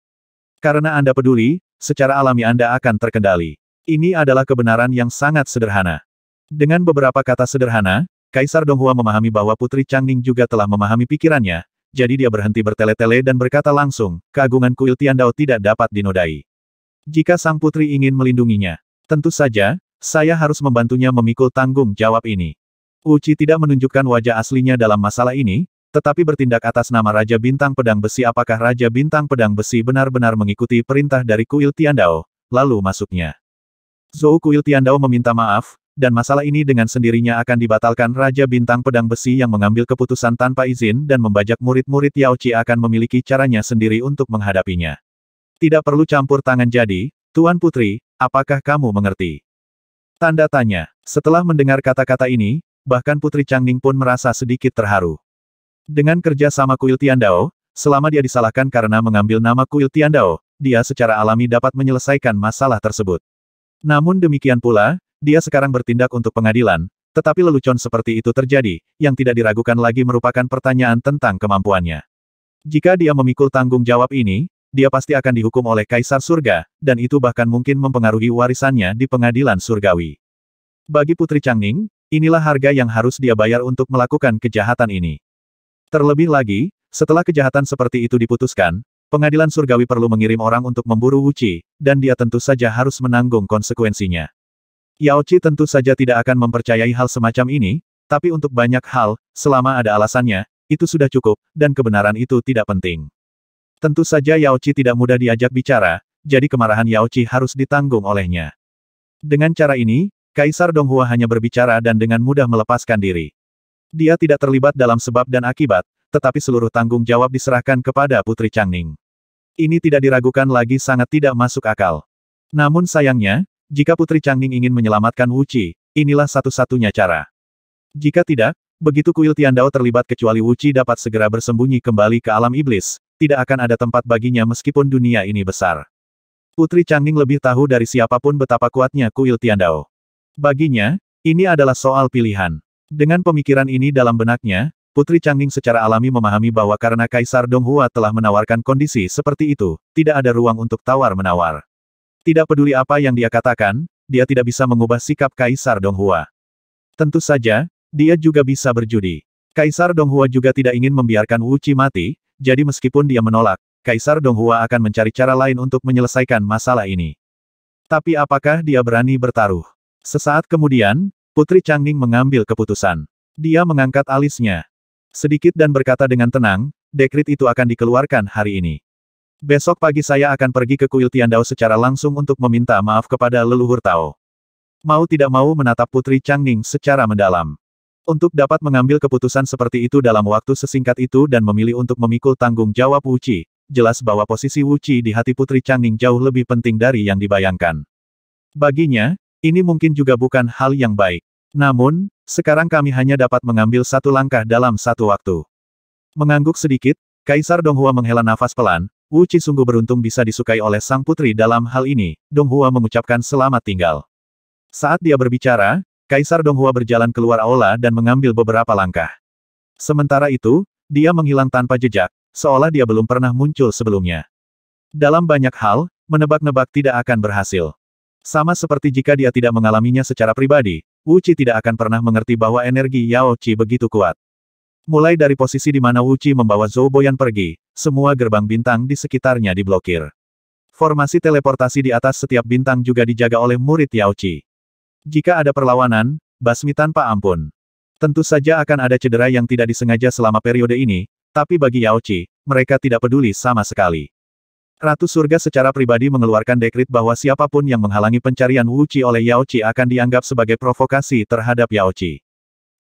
Karena Anda peduli, secara alami Anda akan terkendali. Ini adalah kebenaran yang sangat sederhana. Dengan beberapa kata sederhana, Kaisar Donghua memahami bahwa Putri Changning juga telah memahami pikirannya, jadi dia berhenti bertele-tele dan berkata langsung, keagungan kuil Tiandao tidak dapat dinodai. Jika sang putri ingin melindunginya, tentu saja, saya harus membantunya memikul tanggung jawab ini. Uci tidak menunjukkan wajah aslinya dalam masalah ini, tetapi bertindak atas nama Raja Bintang Pedang Besi apakah Raja Bintang Pedang Besi benar-benar mengikuti perintah dari kuil Tiandao, lalu masuknya. Zhou kuil Tiandao meminta maaf, dan masalah ini dengan sendirinya akan dibatalkan Raja Bintang Pedang Besi yang mengambil keputusan tanpa izin dan membajak murid-murid Yao Chi akan memiliki caranya sendiri untuk menghadapinya. Tidak perlu campur tangan jadi, Tuan Putri, apakah kamu mengerti? Tanda tanya. Setelah mendengar kata-kata ini, bahkan Putri Changning pun merasa sedikit terharu. Dengan kerja sama kuil Tiandao, selama dia disalahkan karena mengambil nama kuil Tiandao, dia secara alami dapat menyelesaikan masalah tersebut. Namun demikian pula, dia sekarang bertindak untuk pengadilan, tetapi lelucon seperti itu terjadi, yang tidak diragukan lagi merupakan pertanyaan tentang kemampuannya. Jika dia memikul tanggung jawab ini, dia pasti akan dihukum oleh Kaisar Surga, dan itu bahkan mungkin mempengaruhi warisannya di pengadilan surgawi. Bagi Putri Changning, inilah harga yang harus dia bayar untuk melakukan kejahatan ini. Terlebih lagi, setelah kejahatan seperti itu diputuskan, pengadilan surgawi perlu mengirim orang untuk memburu Wuci, dan dia tentu saja harus menanggung konsekuensinya. Yao Qi tentu saja tidak akan mempercayai hal semacam ini, tapi untuk banyak hal, selama ada alasannya, itu sudah cukup, dan kebenaran itu tidak penting. Tentu saja Yao Qi tidak mudah diajak bicara, jadi kemarahan Yao Qi harus ditanggung olehnya. Dengan cara ini, Kaisar Donghua hanya berbicara dan dengan mudah melepaskan diri. Dia tidak terlibat dalam sebab dan akibat, tetapi seluruh tanggung jawab diserahkan kepada Putri Changning. Ini tidak diragukan lagi sangat tidak masuk akal. Namun sayangnya, jika Putri Changning ingin menyelamatkan Wu Qi, inilah satu-satunya cara. Jika tidak, begitu kuil Tian Dao terlibat kecuali Wu Qi dapat segera bersembunyi kembali ke alam iblis, tidak akan ada tempat baginya meskipun dunia ini besar. Putri Changning lebih tahu dari siapapun betapa kuatnya kuil Tiandao. Baginya, ini adalah soal pilihan. Dengan pemikiran ini dalam benaknya, Putri Changning secara alami memahami bahwa karena Kaisar Donghua telah menawarkan kondisi seperti itu, tidak ada ruang untuk tawar-menawar. Tidak peduli apa yang dia katakan, dia tidak bisa mengubah sikap Kaisar Donghua. Tentu saja, dia juga bisa berjudi. Kaisar Donghua juga tidak ingin membiarkan Wu Qi mati, jadi meskipun dia menolak, Kaisar Donghua akan mencari cara lain untuk menyelesaikan masalah ini. Tapi apakah dia berani bertaruh? Sesaat kemudian, Putri Changning mengambil keputusan. Dia mengangkat alisnya. Sedikit dan berkata dengan tenang, dekrit itu akan dikeluarkan hari ini. Besok pagi saya akan pergi ke kuil Tiandao secara langsung untuk meminta maaf kepada leluhur Tao. Mau tidak mau menatap Putri Changning secara mendalam. Untuk dapat mengambil keputusan seperti itu dalam waktu sesingkat itu dan memilih untuk memikul tanggung jawab Wuci, jelas bahwa posisi Wuci di hati Putri Changning jauh lebih penting dari yang dibayangkan. Baginya, ini mungkin juga bukan hal yang baik. Namun, sekarang kami hanya dapat mengambil satu langkah dalam satu waktu. Mengangguk sedikit, Kaisar Donghua menghela nafas pelan, Wuci sungguh beruntung bisa disukai oleh sang putri dalam hal ini, Donghua mengucapkan selamat tinggal. Saat dia berbicara, Kaisar Donghua berjalan keluar aula dan mengambil beberapa langkah. Sementara itu, dia menghilang tanpa jejak, seolah dia belum pernah muncul sebelumnya. Dalam banyak hal, menebak-nebak tidak akan berhasil. Sama seperti jika dia tidak mengalaminya secara pribadi, Wu Qi tidak akan pernah mengerti bahwa energi Yao Qi begitu kuat. Mulai dari posisi di mana Wu Qi membawa Zhou Boyan pergi, semua gerbang bintang di sekitarnya diblokir. Formasi teleportasi di atas setiap bintang juga dijaga oleh murid Yao Qi. Jika ada perlawanan, basmi tanpa ampun. Tentu saja akan ada cedera yang tidak disengaja selama periode ini, tapi bagi Yao Yaochi, mereka tidak peduli sama sekali. Ratu Surga secara pribadi mengeluarkan dekrit bahwa siapapun yang menghalangi pencarian Wu Qi oleh Yao Yaochi akan dianggap sebagai provokasi terhadap Yao Yaochi.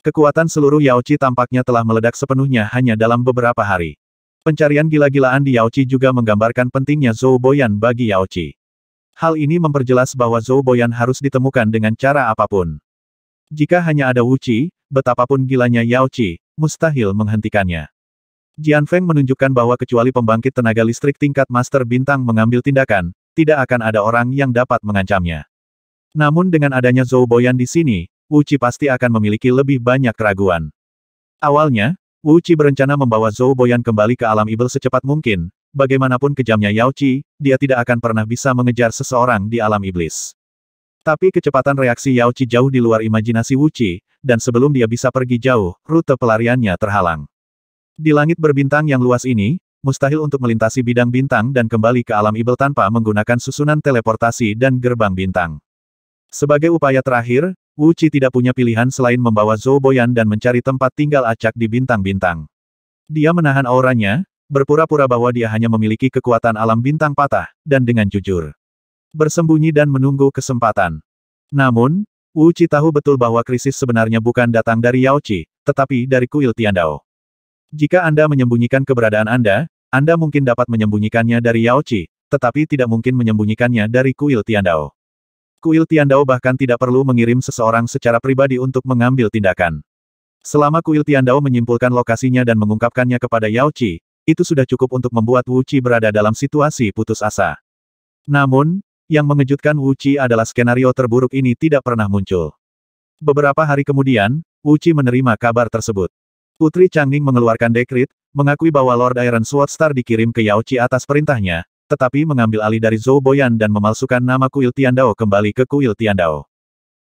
Kekuatan seluruh Yao Yaochi tampaknya telah meledak sepenuhnya hanya dalam beberapa hari. Pencarian gila-gilaan di Yao Yaochi juga menggambarkan pentingnya Zhou Boyan bagi Yao Yaochi. Hal ini memperjelas bahwa Zhou Boyan harus ditemukan dengan cara apapun. Jika hanya ada Wuchi, betapapun gilanya Yao Qi, mustahil menghentikannya. Jian Feng menunjukkan bahwa kecuali pembangkit tenaga listrik tingkat master bintang mengambil tindakan, tidak akan ada orang yang dapat mengancamnya. Namun dengan adanya Zhou Boyan di sini, Wuchi pasti akan memiliki lebih banyak keraguan. Awalnya, Wu Qi berencana membawa Zhou Boyan kembali ke alam ibel secepat mungkin, bagaimanapun kejamnya Yao Qi, dia tidak akan pernah bisa mengejar seseorang di alam iblis. Tapi kecepatan reaksi Yao Qi jauh di luar imajinasi Wu Qi, dan sebelum dia bisa pergi jauh, rute pelariannya terhalang. Di langit berbintang yang luas ini, mustahil untuk melintasi bidang bintang dan kembali ke alam ibel tanpa menggunakan susunan teleportasi dan gerbang bintang. Sebagai upaya terakhir, Wu Qi tidak punya pilihan selain membawa Zhou Boyan dan mencari tempat tinggal acak di bintang-bintang. Dia menahan auranya, berpura-pura bahwa dia hanya memiliki kekuatan alam bintang patah, dan dengan jujur. Bersembunyi dan menunggu kesempatan. Namun, Wu Tahu betul bahwa krisis sebenarnya bukan datang dari Yao Qi, tetapi dari kuil Tiandao. Jika Anda menyembunyikan keberadaan Anda, Anda mungkin dapat menyembunyikannya dari Yao Qi, tetapi tidak mungkin menyembunyikannya dari kuil Tiandao. Kuil Tiandao bahkan tidak perlu mengirim seseorang secara pribadi untuk mengambil tindakan. Selama kuil Tiandao menyimpulkan lokasinya dan mengungkapkannya kepada Yao Qi, itu sudah cukup untuk membuat Wu Qi berada dalam situasi putus asa. Namun, yang mengejutkan Wu Qi adalah skenario terburuk ini tidak pernah muncul. Beberapa hari kemudian, Wu Qi menerima kabar tersebut. Putri Changning mengeluarkan dekrit, mengakui bahwa Lord Iron Sword Star dikirim ke Yao Qi atas perintahnya, tetapi mengambil alih dari Zhou Boyan dan memalsukan nama kuil Tiandao kembali ke kuil Tiandao.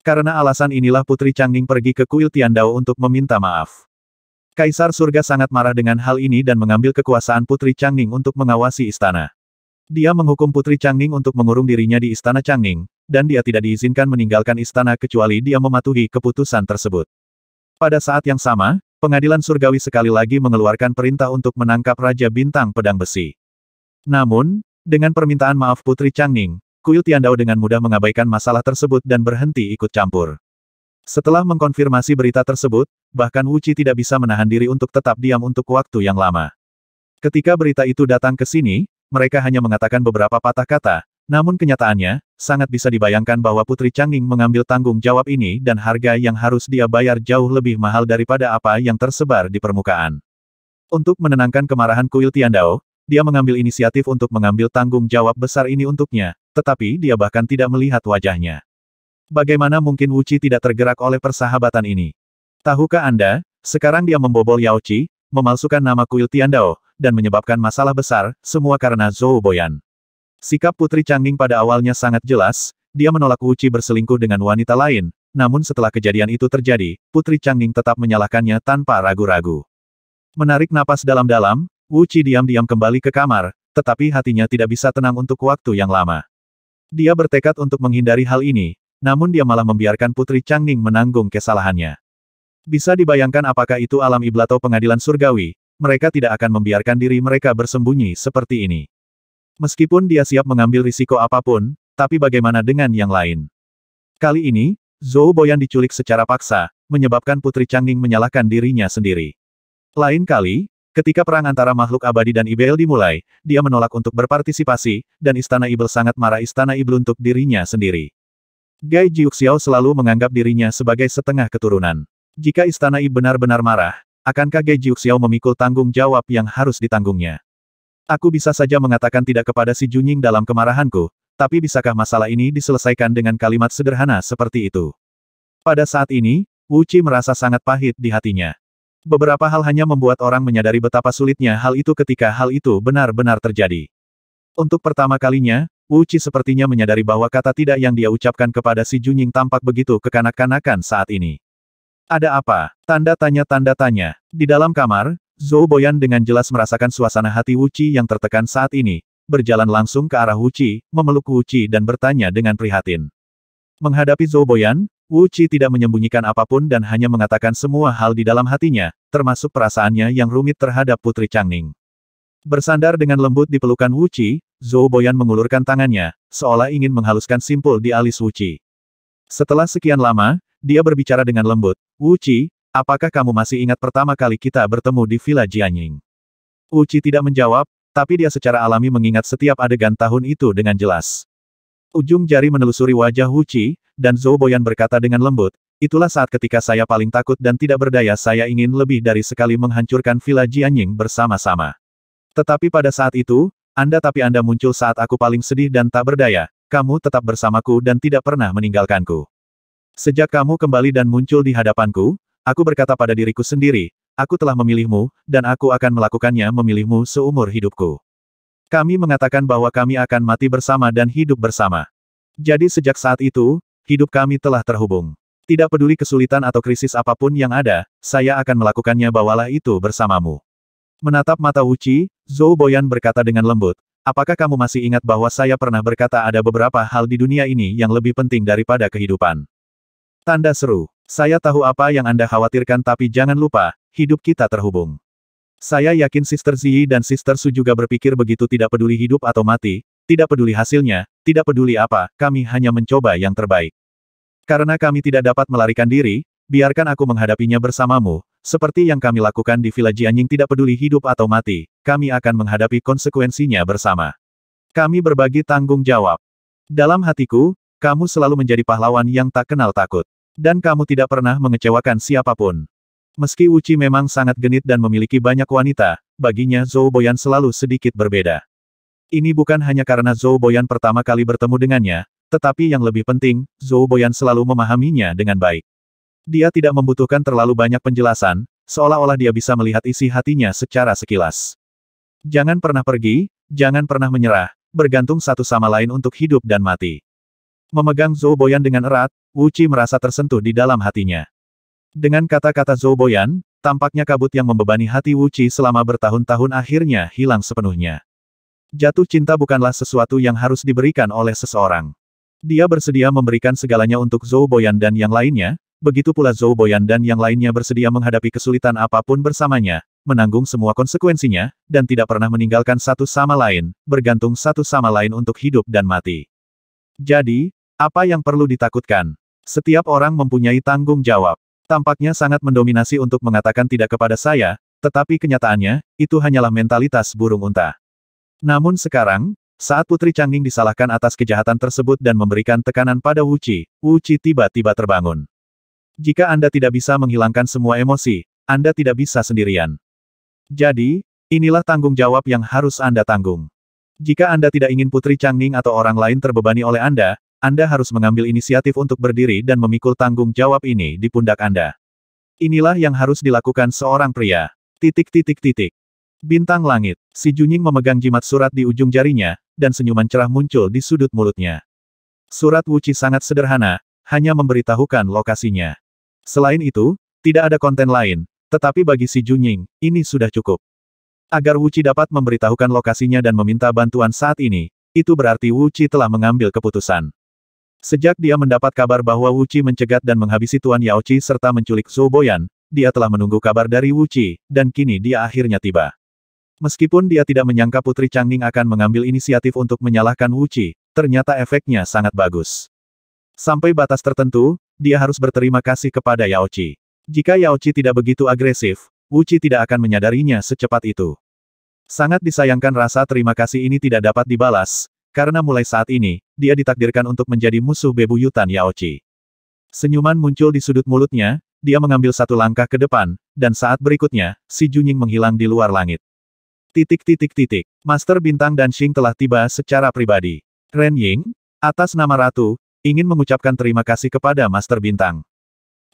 Karena alasan inilah Putri Changning pergi ke kuil Tiandao untuk meminta maaf. Kaisar surga sangat marah dengan hal ini dan mengambil kekuasaan Putri Changning untuk mengawasi istana. Dia menghukum Putri Changning untuk mengurung dirinya di istana Changning, dan dia tidak diizinkan meninggalkan istana kecuali dia mematuhi keputusan tersebut. Pada saat yang sama, pengadilan surgawi sekali lagi mengeluarkan perintah untuk menangkap Raja Bintang Pedang Besi. Namun, dengan permintaan maaf Putri Changning, Kuil Tiandao dengan mudah mengabaikan masalah tersebut dan berhenti ikut campur. Setelah mengkonfirmasi berita tersebut, bahkan Wuci tidak bisa menahan diri untuk tetap diam untuk waktu yang lama. Ketika berita itu datang ke sini, mereka hanya mengatakan beberapa patah kata, namun kenyataannya, sangat bisa dibayangkan bahwa Putri Changning mengambil tanggung jawab ini dan harga yang harus dia bayar jauh lebih mahal daripada apa yang tersebar di permukaan. Untuk menenangkan kemarahan kuil Tiandao, dia mengambil inisiatif untuk mengambil tanggung jawab besar ini untuknya, tetapi dia bahkan tidak melihat wajahnya. Bagaimana mungkin Wuci tidak tergerak oleh persahabatan ini? Tahukah Anda, sekarang dia membobol Yao Qi, memalsukan nama kuil Tiandao, dan menyebabkan masalah besar, semua karena Zhou Boyan. Sikap Putri Changning pada awalnya sangat jelas, dia menolak Wu Qi berselingkuh dengan wanita lain, namun setelah kejadian itu terjadi, Putri Changning tetap menyalahkannya tanpa ragu-ragu. Menarik napas dalam-dalam, Wu Qi diam-diam kembali ke kamar, tetapi hatinya tidak bisa tenang untuk waktu yang lama. Dia bertekad untuk menghindari hal ini, namun dia malah membiarkan Putri Changning menanggung kesalahannya. Bisa dibayangkan apakah itu alam iblato pengadilan surgawi, mereka tidak akan membiarkan diri mereka bersembunyi seperti ini. Meskipun dia siap mengambil risiko apapun, tapi bagaimana dengan yang lain? Kali ini, Zhou Boyan diculik secara paksa, menyebabkan Putri Changning menyalahkan dirinya sendiri. Lain kali, ketika perang antara makhluk abadi dan Ibel dimulai, dia menolak untuk berpartisipasi, dan Istana Ibel sangat marah Istana Ibel untuk dirinya sendiri. Gai Jiuxiao selalu menganggap dirinya sebagai setengah keturunan. Jika istana I benar-benar marah, akankah Ge Jiuxiao memikul tanggung jawab yang harus ditanggungnya? Aku bisa saja mengatakan tidak kepada si Junying dalam kemarahanku, tapi bisakah masalah ini diselesaikan dengan kalimat sederhana seperti itu? Pada saat ini, Wu Qi merasa sangat pahit di hatinya. Beberapa hal hanya membuat orang menyadari betapa sulitnya hal itu ketika hal itu benar-benar terjadi. Untuk pertama kalinya, Wu Qi sepertinya menyadari bahwa kata tidak yang dia ucapkan kepada si Junying tampak begitu kekanak-kanakan saat ini. Ada apa? Tanda tanya tanda tanya. Di dalam kamar, Zhou Boyan dengan jelas merasakan suasana hati Wuci yang tertekan saat ini, berjalan langsung ke arah Wuci, memeluk Wuci dan bertanya dengan prihatin. Menghadapi Zhou Boyan, Wuci tidak menyembunyikan apapun dan hanya mengatakan semua hal di dalam hatinya, termasuk perasaannya yang rumit terhadap Putri Changning. Bersandar dengan lembut di pelukan Wuci, Zhou Boyan mengulurkan tangannya, seolah ingin menghaluskan simpul di alis Wuci. Setelah sekian lama, dia berbicara dengan lembut, Qi, apakah kamu masih ingat pertama kali kita bertemu di Villa Jianying? Qi tidak menjawab, tapi dia secara alami mengingat setiap adegan tahun itu dengan jelas. Ujung jari menelusuri wajah Qi, dan Zhou Boyan berkata dengan lembut, itulah saat ketika saya paling takut dan tidak berdaya saya ingin lebih dari sekali menghancurkan Villa Jianying bersama-sama. Tetapi pada saat itu, Anda tapi Anda muncul saat aku paling sedih dan tak berdaya, kamu tetap bersamaku dan tidak pernah meninggalkanku. Sejak kamu kembali dan muncul di hadapanku, aku berkata pada diriku sendiri, aku telah memilihmu, dan aku akan melakukannya memilihmu seumur hidupku. Kami mengatakan bahwa kami akan mati bersama dan hidup bersama. Jadi sejak saat itu, hidup kami telah terhubung. Tidak peduli kesulitan atau krisis apapun yang ada, saya akan melakukannya bawalah itu bersamamu. Menatap mata Uci, Zhou Boyan berkata dengan lembut, Apakah kamu masih ingat bahwa saya pernah berkata ada beberapa hal di dunia ini yang lebih penting daripada kehidupan? Tanda seru. Saya tahu apa yang Anda khawatirkan tapi jangan lupa, hidup kita terhubung. Saya yakin Sister Ziyi dan Sister Su juga berpikir begitu tidak peduli hidup atau mati, tidak peduli hasilnya, tidak peduli apa, kami hanya mencoba yang terbaik. Karena kami tidak dapat melarikan diri, biarkan aku menghadapinya bersamamu, seperti yang kami lakukan di Villa Jianying tidak peduli hidup atau mati, kami akan menghadapi konsekuensinya bersama. Kami berbagi tanggung jawab. Dalam hatiku, kamu selalu menjadi pahlawan yang tak kenal takut. Dan kamu tidak pernah mengecewakan siapapun. Meski Uci memang sangat genit dan memiliki banyak wanita, baginya Zhou Boyan selalu sedikit berbeda. Ini bukan hanya karena Zhou Boyan pertama kali bertemu dengannya, tetapi yang lebih penting, Zhou Boyan selalu memahaminya dengan baik. Dia tidak membutuhkan terlalu banyak penjelasan, seolah-olah dia bisa melihat isi hatinya secara sekilas. Jangan pernah pergi, jangan pernah menyerah, bergantung satu sama lain untuk hidup dan mati. Memegang Zhou Boyan dengan erat, Wuci merasa tersentuh di dalam hatinya. Dengan kata-kata Zhou Boyan, tampaknya kabut yang membebani hati Wuci selama bertahun-tahun akhirnya hilang sepenuhnya. Jatuh cinta bukanlah sesuatu yang harus diberikan oleh seseorang. Dia bersedia memberikan segalanya untuk Zhou Boyan dan yang lainnya, begitu pula Zhou Boyan dan yang lainnya bersedia menghadapi kesulitan apapun bersamanya, menanggung semua konsekuensinya, dan tidak pernah meninggalkan satu sama lain, bergantung satu sama lain untuk hidup dan mati. Jadi, apa yang perlu ditakutkan? Setiap orang mempunyai tanggung jawab. Tampaknya sangat mendominasi untuk mengatakan tidak kepada saya, tetapi kenyataannya, itu hanyalah mentalitas burung unta. Namun sekarang, saat Putri Changing disalahkan atas kejahatan tersebut dan memberikan tekanan pada Wu Wu Wuci tiba-tiba terbangun. Jika Anda tidak bisa menghilangkan semua emosi, Anda tidak bisa sendirian. Jadi, inilah tanggung jawab yang harus Anda tanggung. Jika Anda tidak ingin Putri Changning atau orang lain terbebani oleh Anda, anda harus mengambil inisiatif untuk berdiri dan memikul tanggung jawab ini di pundak Anda. Inilah yang harus dilakukan seorang pria. Titik titik titik. Bintang langit. Si Junying memegang jimat surat di ujung jarinya, dan senyuman cerah muncul di sudut mulutnya. Surat Wuci sangat sederhana, hanya memberitahukan lokasinya. Selain itu, tidak ada konten lain, tetapi bagi si Junying, ini sudah cukup. Agar Wuci dapat memberitahukan lokasinya dan meminta bantuan saat ini, itu berarti Wuci telah mengambil keputusan. Sejak dia mendapat kabar bahwa Wu Qi mencegat dan menghabisi Tuan Yao Qi serta menculik Zhou Boyan, dia telah menunggu kabar dari Wu Qi, dan kini dia akhirnya tiba. Meskipun dia tidak menyangka Putri Changning akan mengambil inisiatif untuk menyalahkan Wu Qi, ternyata efeknya sangat bagus. Sampai batas tertentu, dia harus berterima kasih kepada Yao Qi. Jika Yao Qi tidak begitu agresif, Wu Qi tidak akan menyadarinya secepat itu. Sangat disayangkan rasa terima kasih ini tidak dapat dibalas, karena mulai saat ini, dia ditakdirkan untuk menjadi musuh bebuyutan Yaochi. Senyuman muncul di sudut mulutnya, dia mengambil satu langkah ke depan, dan saat berikutnya, si Junying menghilang di luar langit. Titik titik titik, Master Bintang dan Xing telah tiba secara pribadi. Ren Ying, atas nama Ratu, ingin mengucapkan terima kasih kepada Master Bintang.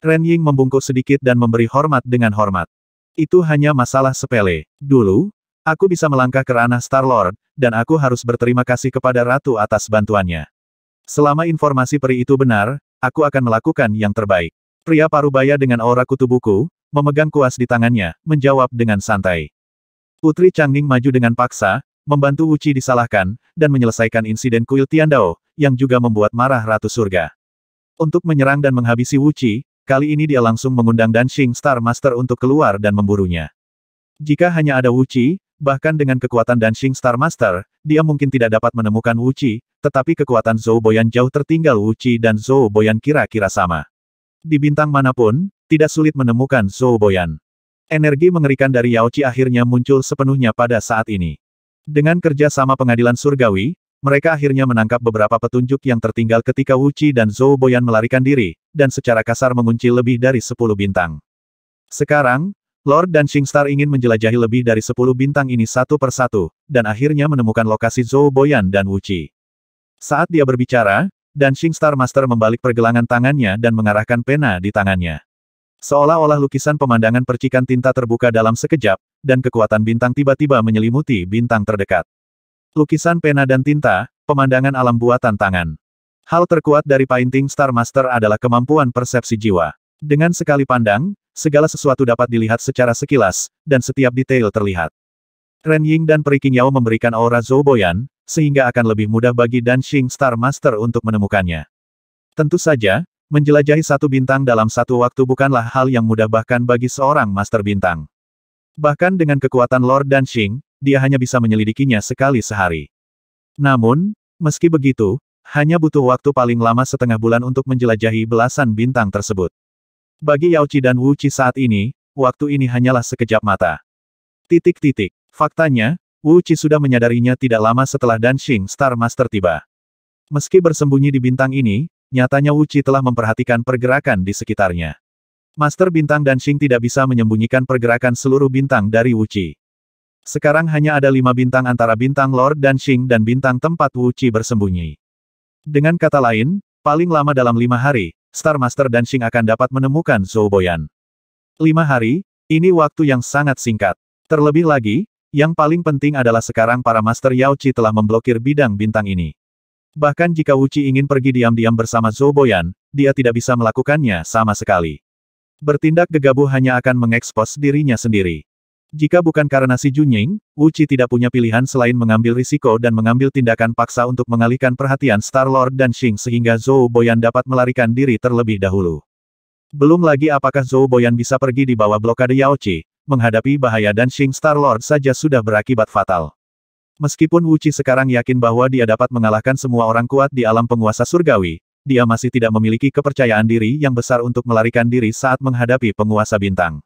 Ren Ying membungkuk sedikit dan memberi hormat dengan hormat. Itu hanya masalah sepele. Dulu, Aku bisa melangkah ke ranah Star-Lord, dan aku harus berterima kasih kepada Ratu atas bantuannya. Selama informasi peri itu benar, aku akan melakukan yang terbaik. Pria parubaya dengan aura kutu buku, memegang kuas di tangannya, menjawab dengan santai. Putri Changning maju dengan paksa, membantu Uci disalahkan, dan menyelesaikan insiden kuil Tiandao, yang juga membuat marah Ratu Surga. Untuk menyerang dan menghabisi Wuci, kali ini dia langsung mengundang Dancing Star Master untuk keluar dan memburunya. Jika hanya ada Wuci, Bahkan dengan kekuatan Dancing Star Master, dia mungkin tidak dapat menemukan Wu Qi, tetapi kekuatan Zhou Boyan jauh tertinggal Wu Qi dan Zhou Boyan kira-kira sama. Di bintang manapun, tidak sulit menemukan Zhou Boyan. Energi mengerikan dari Yao Qi akhirnya muncul sepenuhnya pada saat ini. Dengan kerja sama pengadilan surgawi, mereka akhirnya menangkap beberapa petunjuk yang tertinggal ketika Wu Qi dan Zhou Boyan melarikan diri, dan secara kasar mengunci lebih dari 10 bintang. Sekarang, Lord dan Shingstar ingin menjelajahi lebih dari sepuluh bintang ini satu persatu, dan akhirnya menemukan lokasi Zhou Boyan dan Wuchi. Saat dia berbicara, dan Shingstar Master membalik pergelangan tangannya dan mengarahkan pena di tangannya. Seolah-olah lukisan pemandangan percikan tinta terbuka dalam sekejap, dan kekuatan bintang tiba-tiba menyelimuti bintang terdekat. Lukisan pena dan tinta, pemandangan alam buatan tangan. Hal terkuat dari Painting Star Master adalah kemampuan persepsi jiwa. Dengan sekali pandang, segala sesuatu dapat dilihat secara sekilas, dan setiap detail terlihat. Ren Ying dan Peri Qingyao memberikan aura Zhou Boyan, sehingga akan lebih mudah bagi Dan Xing Star Master untuk menemukannya. Tentu saja, menjelajahi satu bintang dalam satu waktu bukanlah hal yang mudah bahkan bagi seorang Master Bintang. Bahkan dengan kekuatan Lord Dan Xing, dia hanya bisa menyelidikinya sekali sehari. Namun, meski begitu, hanya butuh waktu paling lama setengah bulan untuk menjelajahi belasan bintang tersebut. Bagi Yao Qi dan Wu Qi saat ini, waktu ini hanyalah sekejap mata. Titik-titik. Faktanya, Wu Qi sudah menyadarinya tidak lama setelah Dancing Star Master tiba. Meski bersembunyi di bintang ini, nyatanya Wu Qi telah memperhatikan pergerakan di sekitarnya. Master bintang Dancing tidak bisa menyembunyikan pergerakan seluruh bintang dari Wu Qi. Sekarang hanya ada lima bintang antara bintang Lord Dancing dan bintang tempat Wu Qi bersembunyi. Dengan kata lain, paling lama dalam lima hari, Star Master dan Xing akan dapat menemukan Zhou Boyan. Lima hari, ini waktu yang sangat singkat. Terlebih lagi, yang paling penting adalah sekarang para Master Yao Qi telah memblokir bidang bintang ini. Bahkan jika Wu Qi ingin pergi diam-diam bersama Zhou Boyan, dia tidak bisa melakukannya sama sekali. Bertindak gegabah hanya akan mengekspos dirinya sendiri. Jika bukan karena si Junying, Wu Qi tidak punya pilihan selain mengambil risiko dan mengambil tindakan paksa untuk mengalihkan perhatian Star-Lord dan Xing sehingga Zhou Boyan dapat melarikan diri terlebih dahulu. Belum lagi apakah Zhou Boyan bisa pergi di bawah blokade Yao Qi, menghadapi bahaya dan Xing Star-Lord saja sudah berakibat fatal. Meskipun Wu Qi sekarang yakin bahwa dia dapat mengalahkan semua orang kuat di alam penguasa surgawi, dia masih tidak memiliki kepercayaan diri yang besar untuk melarikan diri saat menghadapi penguasa bintang.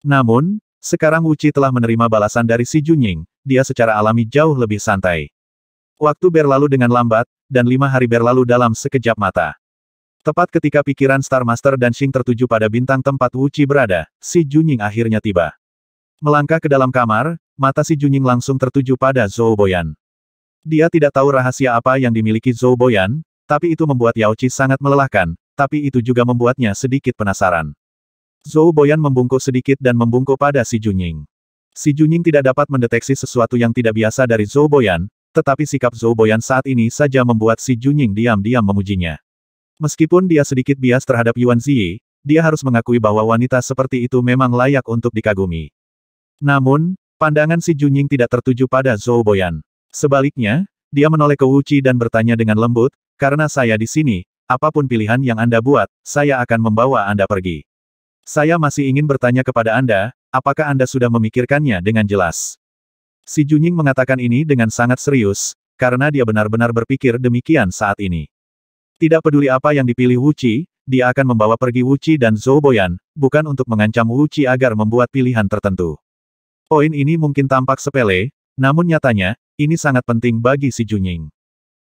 Namun, sekarang Wuci telah menerima balasan dari si Junying, dia secara alami jauh lebih santai. Waktu berlalu dengan lambat, dan lima hari berlalu dalam sekejap mata. Tepat ketika pikiran Star Master dan Xing tertuju pada bintang tempat Wuci berada, si Junying akhirnya tiba. Melangkah ke dalam kamar, mata si Junying langsung tertuju pada Zhou Boyan. Dia tidak tahu rahasia apa yang dimiliki Zhou Boyan, tapi itu membuat Yao Qi sangat melelahkan, tapi itu juga membuatnya sedikit penasaran. Zhou Boyan membungkuk sedikit dan membungkuk pada si Junying. Si Junying tidak dapat mendeteksi sesuatu yang tidak biasa dari Zhou Boyan, tetapi sikap Zhou Boyan saat ini saja membuat si Junying diam-diam memujinya. Meskipun dia sedikit bias terhadap Yuan Ziyi, dia harus mengakui bahwa wanita seperti itu memang layak untuk dikagumi. Namun, pandangan si Junying tidak tertuju pada Zhou Boyan. Sebaliknya, dia menoleh ke Wuci dan bertanya dengan lembut, karena saya di sini, apapun pilihan yang Anda buat, saya akan membawa Anda pergi. Saya masih ingin bertanya kepada Anda, apakah Anda sudah memikirkannya dengan jelas? Si Junying mengatakan ini dengan sangat serius, karena dia benar-benar berpikir demikian saat ini. Tidak peduli apa yang dipilih Wu Qi, dia akan membawa pergi Wu Qi dan Zhou Boyan, bukan untuk mengancam Wu Qi agar membuat pilihan tertentu. Poin ini mungkin tampak sepele, namun nyatanya, ini sangat penting bagi si Junying.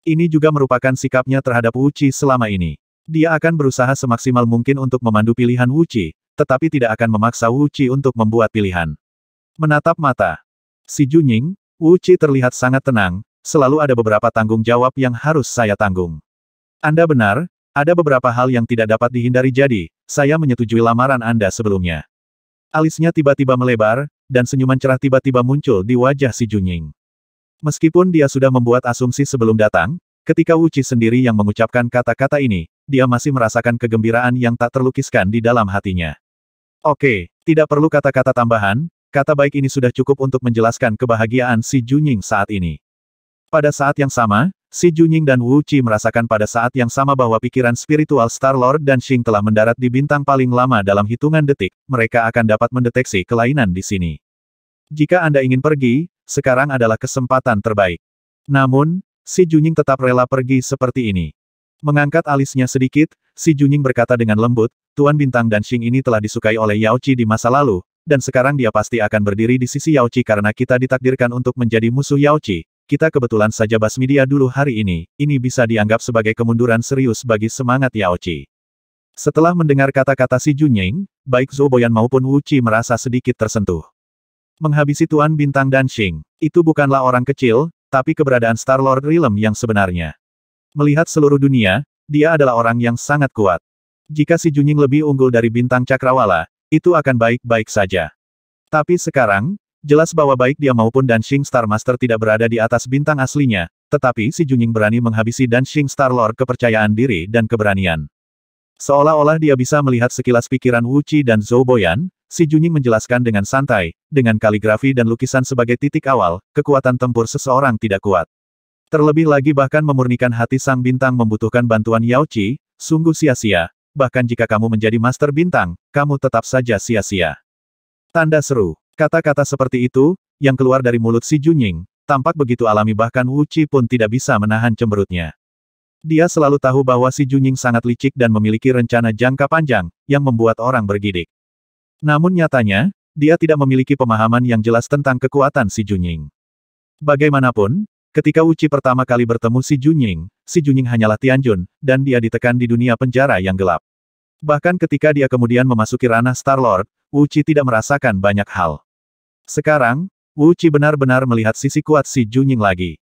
Ini juga merupakan sikapnya terhadap Wu Qi selama ini. Dia akan berusaha semaksimal mungkin untuk memandu pilihan Wuci, tetapi tidak akan memaksa Wuci untuk membuat pilihan. Menatap mata. Si Junying, Wuci terlihat sangat tenang, selalu ada beberapa tanggung jawab yang harus saya tanggung. Anda benar, ada beberapa hal yang tidak dapat dihindari jadi, saya menyetujui lamaran Anda sebelumnya. Alisnya tiba-tiba melebar, dan senyuman cerah tiba-tiba muncul di wajah si Junying. Meskipun dia sudah membuat asumsi sebelum datang, ketika Wuci sendiri yang mengucapkan kata-kata ini, dia masih merasakan kegembiraan yang tak terlukiskan di dalam hatinya. Oke, tidak perlu kata-kata tambahan, kata baik ini sudah cukup untuk menjelaskan kebahagiaan si Junying saat ini. Pada saat yang sama, si Junying dan Wu Qi merasakan pada saat yang sama bahwa pikiran spiritual Star Lord dan Xing telah mendarat di bintang paling lama dalam hitungan detik, mereka akan dapat mendeteksi kelainan di sini. Jika Anda ingin pergi, sekarang adalah kesempatan terbaik. Namun, si Junying tetap rela pergi seperti ini. Mengangkat alisnya sedikit, si Junying berkata dengan lembut, Tuan Bintang dan Xing ini telah disukai oleh Yao Qi di masa lalu, dan sekarang dia pasti akan berdiri di sisi Yao Qi karena kita ditakdirkan untuk menjadi musuh Yao Qi. Kita kebetulan saja basmi dia dulu hari ini, ini bisa dianggap sebagai kemunduran serius bagi semangat Yao Qi. Setelah mendengar kata-kata si Junying, baik Zhou Boyan maupun Wu Qi merasa sedikit tersentuh. Menghabisi Tuan Bintang dan Xing, itu bukanlah orang kecil, tapi keberadaan Star-Lord Realm yang sebenarnya. Melihat seluruh dunia, dia adalah orang yang sangat kuat. Jika si Junying lebih unggul dari bintang cakrawala, itu akan baik-baik saja. Tapi sekarang, jelas bahwa baik dia maupun Dancing Star Master tidak berada di atas bintang aslinya, tetapi si Junying berani menghabisi Dancing Star Lord kepercayaan diri dan keberanian. Seolah-olah dia bisa melihat sekilas pikiran Wu Qi dan Zhou Boyan, si Junying menjelaskan dengan santai, dengan kaligrafi dan lukisan sebagai titik awal, kekuatan tempur seseorang tidak kuat. Terlebih lagi bahkan memurnikan hati sang bintang membutuhkan bantuan Yao Qi, sungguh sia-sia. Bahkan jika kamu menjadi master bintang, kamu tetap saja sia-sia. Tanda seru. Kata-kata seperti itu, yang keluar dari mulut si Junying, tampak begitu alami bahkan Wu Qi pun tidak bisa menahan cemberutnya. Dia selalu tahu bahwa si Junying sangat licik dan memiliki rencana jangka panjang, yang membuat orang bergidik. Namun nyatanya, dia tidak memiliki pemahaman yang jelas tentang kekuatan si Junying. Bagaimanapun, Ketika Uci pertama kali bertemu si Junying, si Junying hanyalah Tianjun, dan dia ditekan di dunia penjara yang gelap. Bahkan ketika dia kemudian memasuki ranah Star-Lord, Uci tidak merasakan banyak hal. Sekarang, Uci benar-benar melihat sisi kuat si Junying lagi.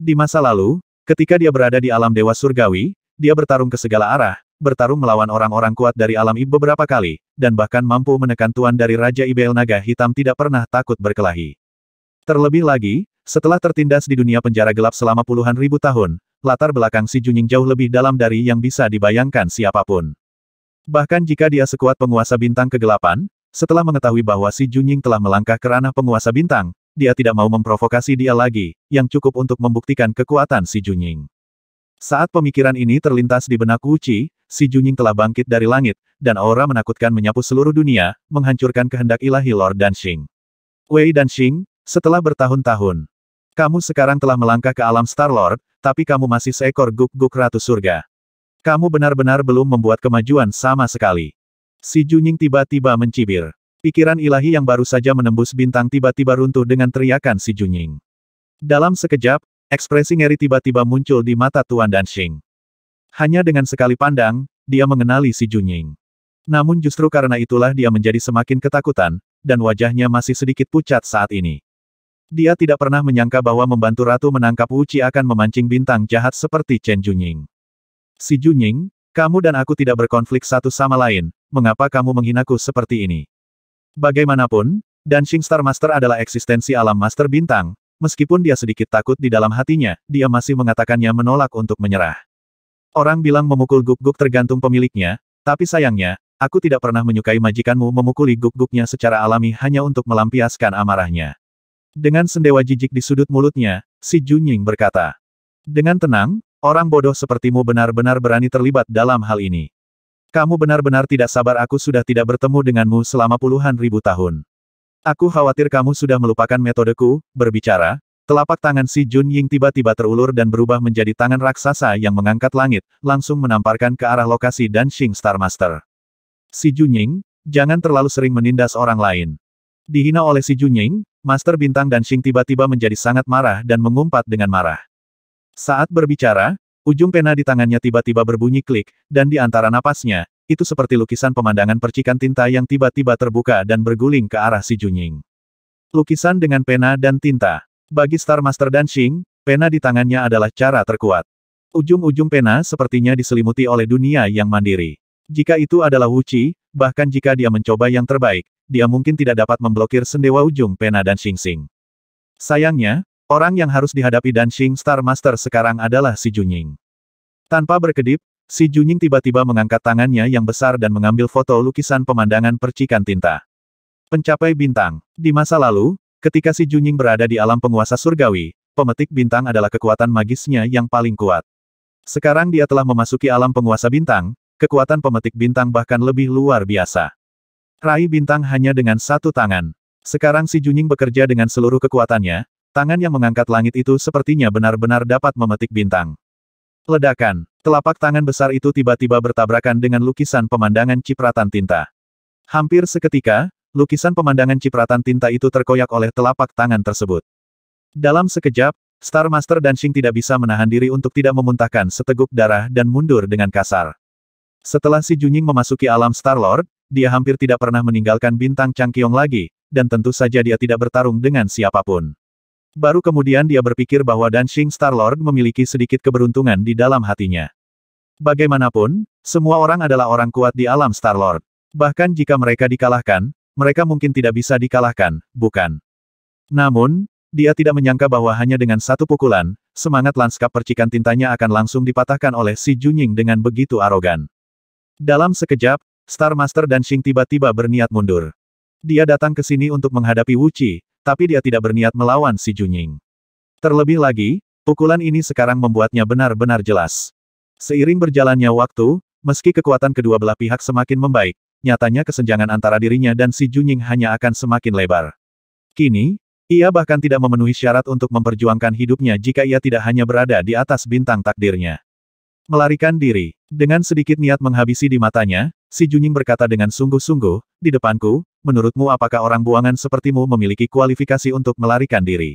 Di masa lalu, ketika dia berada di alam dewa surgawi, dia bertarung ke segala arah, bertarung melawan orang-orang kuat dari alam Ib beberapa kali, dan bahkan mampu menekan tuan dari Raja Ibel Naga Hitam tidak pernah takut berkelahi. Terlebih lagi, setelah tertindas di dunia penjara gelap selama puluhan ribu tahun, latar belakang si Junying jauh lebih dalam dari yang bisa dibayangkan siapapun. Bahkan jika dia sekuat penguasa bintang kegelapan, setelah mengetahui bahwa si Junying telah melangkah ke ranah penguasa bintang, dia tidak mau memprovokasi dia lagi, yang cukup untuk membuktikan kekuatan si Junying. Saat pemikiran ini terlintas di benak Uci, si Junying telah bangkit dari langit, dan aura menakutkan menyapu seluruh dunia, menghancurkan kehendak ilahi Lord Danxing. Wei Danxing, setelah bertahun-tahun, kamu sekarang telah melangkah ke alam Star-Lord, tapi kamu masih seekor guk-guk ratu surga. Kamu benar-benar belum membuat kemajuan sama sekali. Si Junying tiba-tiba mencibir. Pikiran ilahi yang baru saja menembus bintang tiba-tiba runtuh dengan teriakan si Junying. Dalam sekejap, ekspresi ngeri tiba-tiba muncul di mata Tuan Danxing. Hanya dengan sekali pandang, dia mengenali si Junying. Namun justru karena itulah dia menjadi semakin ketakutan, dan wajahnya masih sedikit pucat saat ini. Dia tidak pernah menyangka bahwa membantu ratu menangkap Wu Qi akan memancing bintang jahat seperti Chen Junying. Si Junying, kamu dan aku tidak berkonflik satu sama lain, mengapa kamu menghinaku seperti ini? Bagaimanapun, Dancing Star Master adalah eksistensi alam Master Bintang, meskipun dia sedikit takut di dalam hatinya, dia masih mengatakannya menolak untuk menyerah. Orang bilang memukul guk-guk tergantung pemiliknya, tapi sayangnya, aku tidak pernah menyukai majikanmu memukuli guk-guknya secara alami hanya untuk melampiaskan amarahnya. Dengan sendewa jijik di sudut mulutnya, si Junying berkata. Dengan tenang, orang bodoh sepertimu benar-benar berani terlibat dalam hal ini. Kamu benar-benar tidak sabar aku sudah tidak bertemu denganmu selama puluhan ribu tahun. Aku khawatir kamu sudah melupakan metodeku, berbicara, telapak tangan si Junying tiba-tiba terulur dan berubah menjadi tangan raksasa yang mengangkat langit, langsung menamparkan ke arah lokasi dan Xing Star Master. Si Junying, jangan terlalu sering menindas orang lain. Dihina oleh si Junying? Master Bintang dan Xing tiba-tiba menjadi sangat marah dan mengumpat dengan marah. Saat berbicara, ujung pena di tangannya tiba-tiba berbunyi klik, dan di antara napasnya, itu seperti lukisan pemandangan percikan tinta yang tiba-tiba terbuka dan berguling ke arah si Junying. Lukisan dengan pena dan tinta. Bagi Star Master dan Xing, pena di tangannya adalah cara terkuat. Ujung-ujung pena sepertinya diselimuti oleh dunia yang mandiri. Jika itu adalah Wuchi, bahkan jika dia mencoba yang terbaik, dia mungkin tidak dapat memblokir sendewa ujung pena dan Xing Xing. Sayangnya, orang yang harus dihadapi dan Xing Star Master sekarang adalah si Junying. Tanpa berkedip, si Junying tiba-tiba mengangkat tangannya yang besar dan mengambil foto lukisan pemandangan percikan tinta. Pencapai bintang. Di masa lalu, ketika si Junying berada di alam penguasa surgawi, pemetik bintang adalah kekuatan magisnya yang paling kuat. Sekarang dia telah memasuki alam penguasa bintang, kekuatan pemetik bintang bahkan lebih luar biasa. Rai Bintang hanya dengan satu tangan. Sekarang si Junying bekerja dengan seluruh kekuatannya, tangan yang mengangkat langit itu sepertinya benar-benar dapat memetik bintang. Ledakan, telapak tangan besar itu tiba-tiba bertabrakan dengan lukisan pemandangan cipratan tinta. Hampir seketika, lukisan pemandangan cipratan tinta itu terkoyak oleh telapak tangan tersebut. Dalam sekejap, Star Master dan Xing tidak bisa menahan diri untuk tidak memuntahkan seteguk darah dan mundur dengan kasar. Setelah si Junying memasuki alam Star Lord, dia hampir tidak pernah meninggalkan bintang Changkyong lagi, dan tentu saja dia tidak bertarung dengan siapapun. Baru kemudian dia berpikir bahwa Dancing Star-Lord memiliki sedikit keberuntungan di dalam hatinya. Bagaimanapun, semua orang adalah orang kuat di alam Star-Lord. Bahkan jika mereka dikalahkan, mereka mungkin tidak bisa dikalahkan, bukan? Namun, dia tidak menyangka bahwa hanya dengan satu pukulan, semangat lanskap percikan tintanya akan langsung dipatahkan oleh si Junying dengan begitu arogan. Dalam sekejap, Star Master dan Xing tiba-tiba berniat mundur. Dia datang ke sini untuk menghadapi Wu Qi, tapi dia tidak berniat melawan si Junying. Terlebih lagi, pukulan ini sekarang membuatnya benar-benar jelas. Seiring berjalannya waktu, meski kekuatan kedua belah pihak semakin membaik, nyatanya kesenjangan antara dirinya dan si Junying hanya akan semakin lebar. Kini, ia bahkan tidak memenuhi syarat untuk memperjuangkan hidupnya jika ia tidak hanya berada di atas bintang takdirnya. Melarikan diri, dengan sedikit niat menghabisi di matanya, Si Junying berkata dengan sungguh-sungguh, di depanku, menurutmu apakah orang buangan sepertimu memiliki kualifikasi untuk melarikan diri?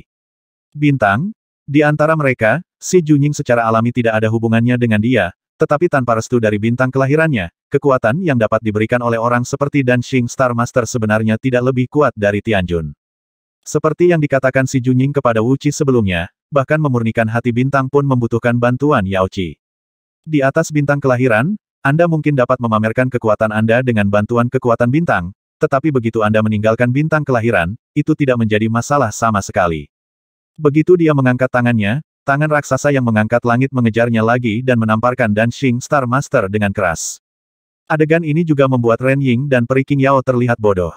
Bintang? Di antara mereka, si Junying secara alami tidak ada hubungannya dengan dia, tetapi tanpa restu dari bintang kelahirannya, kekuatan yang dapat diberikan oleh orang seperti Dan Xing Star Master sebenarnya tidak lebih kuat dari Tianjun. Seperti yang dikatakan si Junying kepada Wu Qi sebelumnya, bahkan memurnikan hati bintang pun membutuhkan bantuan Yao Qi. Di atas bintang kelahiran, anda mungkin dapat memamerkan kekuatan Anda dengan bantuan kekuatan bintang, tetapi begitu Anda meninggalkan bintang kelahiran, itu tidak menjadi masalah sama sekali. Begitu dia mengangkat tangannya, tangan raksasa yang mengangkat langit mengejarnya lagi dan menamparkan Dancing Star Master dengan keras. Adegan ini juga membuat Ren Ying dan Peri King Yao terlihat bodoh.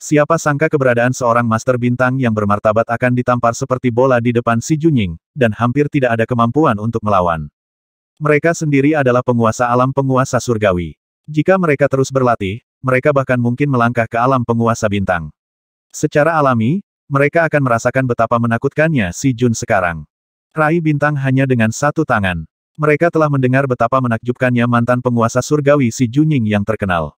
Siapa sangka keberadaan seorang master bintang yang bermartabat akan ditampar seperti bola di depan si Junying, dan hampir tidak ada kemampuan untuk melawan. Mereka sendiri adalah penguasa alam penguasa surgawi. Jika mereka terus berlatih, mereka bahkan mungkin melangkah ke alam penguasa bintang. Secara alami, mereka akan merasakan betapa menakutkannya si Jun sekarang. Rai bintang hanya dengan satu tangan. Mereka telah mendengar betapa menakjubkannya mantan penguasa surgawi si Junying yang terkenal.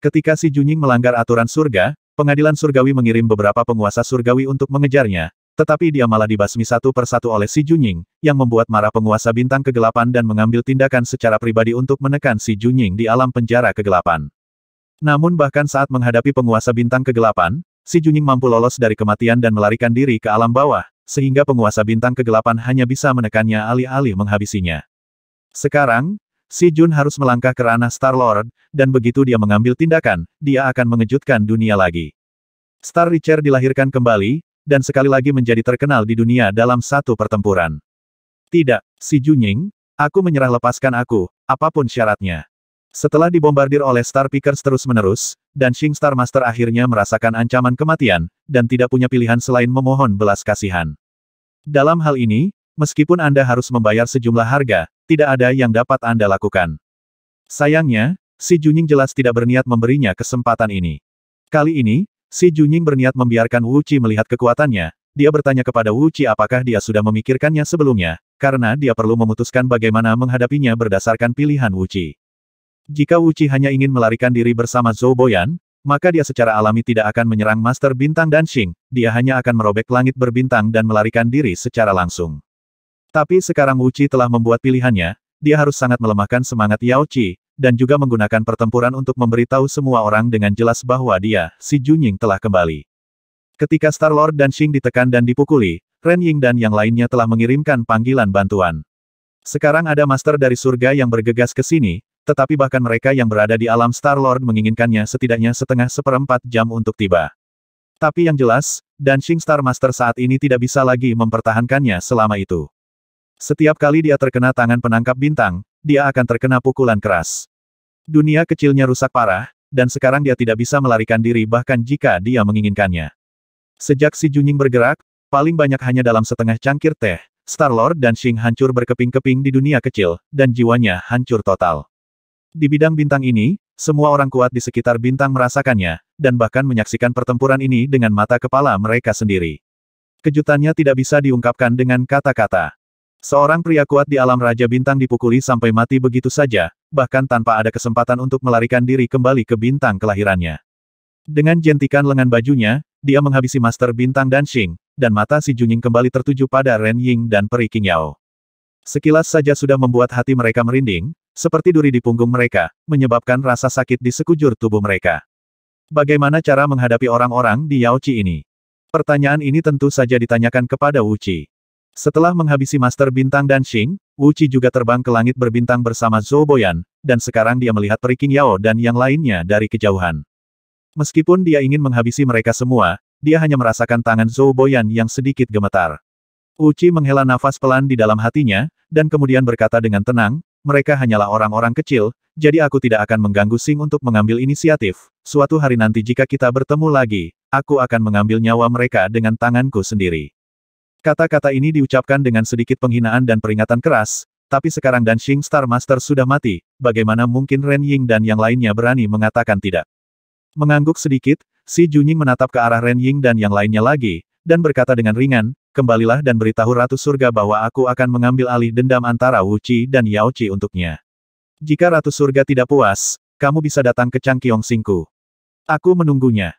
Ketika si Junying melanggar aturan surga, pengadilan surgawi mengirim beberapa penguasa surgawi untuk mengejarnya, tetapi dia malah dibasmi satu persatu oleh Si Junying, yang membuat marah penguasa bintang kegelapan dan mengambil tindakan secara pribadi untuk menekan Si Junying di alam penjara kegelapan. Namun bahkan saat menghadapi penguasa bintang kegelapan, Si Junying mampu lolos dari kematian dan melarikan diri ke alam bawah, sehingga penguasa bintang kegelapan hanya bisa menekannya alih-alih menghabisinya. Sekarang, Si Jun harus melangkah ke ranah Star-Lord, dan begitu dia mengambil tindakan, dia akan mengejutkan dunia lagi. Star Richard dilahirkan kembali, dan sekali lagi menjadi terkenal di dunia dalam satu pertempuran. Tidak, si Junying, aku menyerah lepaskan aku, apapun syaratnya. Setelah dibombardir oleh Star Pickers terus-menerus, dan Shing Star Master akhirnya merasakan ancaman kematian, dan tidak punya pilihan selain memohon belas kasihan. Dalam hal ini, meskipun Anda harus membayar sejumlah harga, tidak ada yang dapat Anda lakukan. Sayangnya, si Junying jelas tidak berniat memberinya kesempatan ini. Kali ini, Si Junying berniat membiarkan Wu Qi melihat kekuatannya, dia bertanya kepada Wu Qi apakah dia sudah memikirkannya sebelumnya, karena dia perlu memutuskan bagaimana menghadapinya berdasarkan pilihan Wu Qi. Jika Wu Qi hanya ingin melarikan diri bersama Zhou Boyan, maka dia secara alami tidak akan menyerang Master Bintang dan Xing, dia hanya akan merobek langit berbintang dan melarikan diri secara langsung. Tapi sekarang Wu Qi telah membuat pilihannya, dia harus sangat melemahkan semangat Yao Qi, dan juga menggunakan pertempuran untuk memberitahu semua orang dengan jelas bahwa dia, si Junying telah kembali. Ketika Star-Lord dan Xing ditekan dan dipukuli, Ren Ying dan yang lainnya telah mengirimkan panggilan bantuan. Sekarang ada master dari surga yang bergegas ke sini, tetapi bahkan mereka yang berada di alam Star-Lord menginginkannya setidaknya setengah seperempat jam untuk tiba. Tapi yang jelas, Dancing Star Master saat ini tidak bisa lagi mempertahankannya selama itu. Setiap kali dia terkena tangan penangkap bintang, dia akan terkena pukulan keras. Dunia kecilnya rusak parah, dan sekarang dia tidak bisa melarikan diri bahkan jika dia menginginkannya. Sejak si Junying bergerak, paling banyak hanya dalam setengah cangkir teh, Star-Lord dan Shing hancur berkeping-keping di dunia kecil, dan jiwanya hancur total. Di bidang bintang ini, semua orang kuat di sekitar bintang merasakannya, dan bahkan menyaksikan pertempuran ini dengan mata kepala mereka sendiri. Kejutannya tidak bisa diungkapkan dengan kata-kata. Seorang pria kuat di alam Raja Bintang dipukuli sampai mati begitu saja, bahkan tanpa ada kesempatan untuk melarikan diri kembali ke bintang kelahirannya. Dengan jentikan lengan bajunya, dia menghabisi Master Bintang dan Xing, dan mata si Junying kembali tertuju pada Ren Ying dan Peri King Yao. Sekilas saja sudah membuat hati mereka merinding, seperti duri di punggung mereka, menyebabkan rasa sakit di sekujur tubuh mereka. Bagaimana cara menghadapi orang-orang di Yao Chi ini? Pertanyaan ini tentu saja ditanyakan kepada Wu Wuchi. Setelah menghabisi Master Bintang dan Xing, Wu Qi juga terbang ke langit berbintang bersama Zhou Boyan, dan sekarang dia melihat Periking Yao dan yang lainnya dari kejauhan. Meskipun dia ingin menghabisi mereka semua, dia hanya merasakan tangan Zhou Boyan yang sedikit gemetar. Wu Qi menghela nafas pelan di dalam hatinya, dan kemudian berkata dengan tenang, mereka hanyalah orang-orang kecil, jadi aku tidak akan mengganggu Sing untuk mengambil inisiatif. Suatu hari nanti jika kita bertemu lagi, aku akan mengambil nyawa mereka dengan tanganku sendiri. Kata-kata ini diucapkan dengan sedikit penghinaan dan peringatan keras, tapi sekarang Dan Xing Star Master sudah mati, bagaimana mungkin Ren Ying dan yang lainnya berani mengatakan tidak? Mengangguk sedikit, si Junying menatap ke arah Ren Ying dan yang lainnya lagi, dan berkata dengan ringan, kembalilah dan beritahu Ratu Surga bahwa aku akan mengambil alih dendam antara Wu Qi dan Yao Qi untuknya. Jika Ratu Surga tidak puas, kamu bisa datang ke Chang Qiong Singku. Aku menunggunya.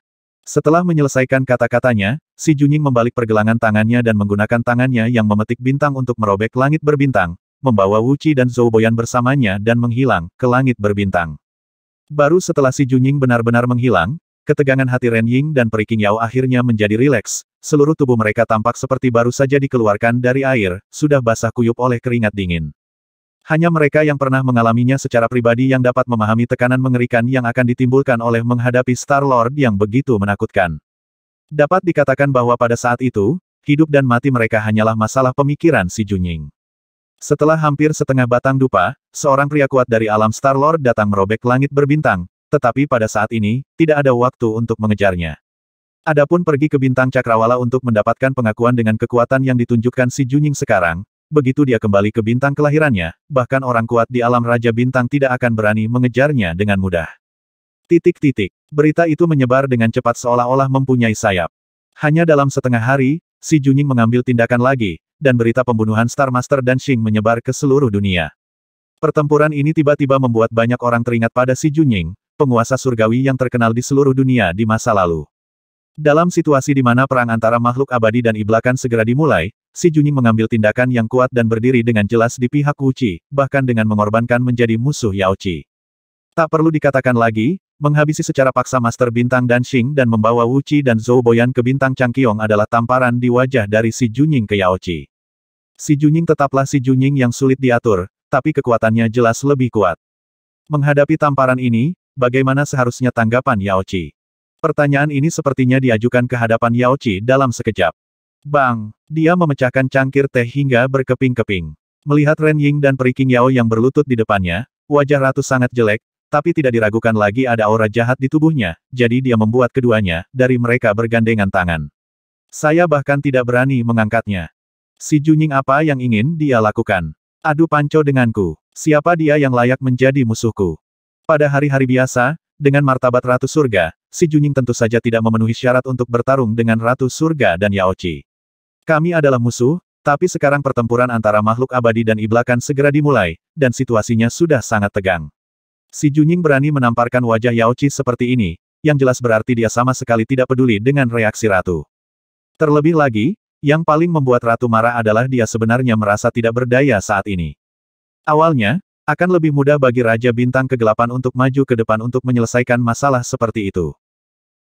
Setelah menyelesaikan kata-katanya, si Junying membalik pergelangan tangannya dan menggunakan tangannya yang memetik bintang untuk merobek langit berbintang, membawa Wuci dan Zhou Boyan bersamanya dan menghilang ke langit berbintang. Baru setelah si Junying benar-benar menghilang, ketegangan hati Ren Ying dan Periking Yao akhirnya menjadi rileks, seluruh tubuh mereka tampak seperti baru saja dikeluarkan dari air, sudah basah kuyup oleh keringat dingin. Hanya mereka yang pernah mengalaminya secara pribadi yang dapat memahami tekanan mengerikan yang akan ditimbulkan oleh menghadapi Star-Lord yang begitu menakutkan. Dapat dikatakan bahwa pada saat itu, hidup dan mati mereka hanyalah masalah pemikiran si Junying. Setelah hampir setengah batang dupa, seorang pria kuat dari alam Star-Lord datang merobek langit berbintang, tetapi pada saat ini, tidak ada waktu untuk mengejarnya. Adapun pergi ke bintang Cakrawala untuk mendapatkan pengakuan dengan kekuatan yang ditunjukkan si Junying sekarang, begitu dia kembali ke bintang kelahirannya, bahkan orang kuat di alam Raja Bintang tidak akan berani mengejarnya dengan mudah. Titik-titik, berita itu menyebar dengan cepat seolah-olah mempunyai sayap. Hanya dalam setengah hari, si Junying mengambil tindakan lagi, dan berita pembunuhan Star Master dan Shing menyebar ke seluruh dunia. Pertempuran ini tiba-tiba membuat banyak orang teringat pada si Junying, penguasa surgawi yang terkenal di seluruh dunia di masa lalu. Dalam situasi di mana perang antara makhluk abadi dan iblakan segera dimulai, Si Junying mengambil tindakan yang kuat dan berdiri dengan jelas di pihak Qi, bahkan dengan mengorbankan menjadi musuh Yao Qi. Tak perlu dikatakan lagi, menghabisi secara paksa Master Bintang dan Xing dan membawa Qi dan Zhou Boyan ke Bintang Changqiong adalah tamparan di wajah dari si Junying ke Yao Qi. Si Junying tetaplah si Junying yang sulit diatur, tapi kekuatannya jelas lebih kuat. Menghadapi tamparan ini, bagaimana seharusnya tanggapan Yao Qi? Pertanyaan ini sepertinya diajukan ke hadapan Yao Qi dalam sekejap. Bang! Dia memecahkan cangkir teh hingga berkeping-keping. Melihat Ren Ying dan Periking Yao yang berlutut di depannya, wajah Ratu sangat jelek, tapi tidak diragukan lagi ada aura jahat di tubuhnya, jadi dia membuat keduanya, dari mereka bergandengan tangan. Saya bahkan tidak berani mengangkatnya. Si Junying apa yang ingin dia lakukan? Adu panco denganku. Siapa dia yang layak menjadi musuhku? Pada hari-hari biasa, dengan martabat Ratu Surga, si Junying tentu saja tidak memenuhi syarat untuk bertarung dengan Ratu Surga dan Yaochi. Kami adalah musuh, tapi sekarang pertempuran antara makhluk abadi dan iblakan segera dimulai, dan situasinya sudah sangat tegang. Si Junying berani menamparkan wajah Yao Chi seperti ini, yang jelas berarti dia sama sekali tidak peduli dengan reaksi Ratu. Terlebih lagi, yang paling membuat Ratu marah adalah dia sebenarnya merasa tidak berdaya saat ini. Awalnya, akan lebih mudah bagi Raja Bintang Kegelapan untuk maju ke depan untuk menyelesaikan masalah seperti itu.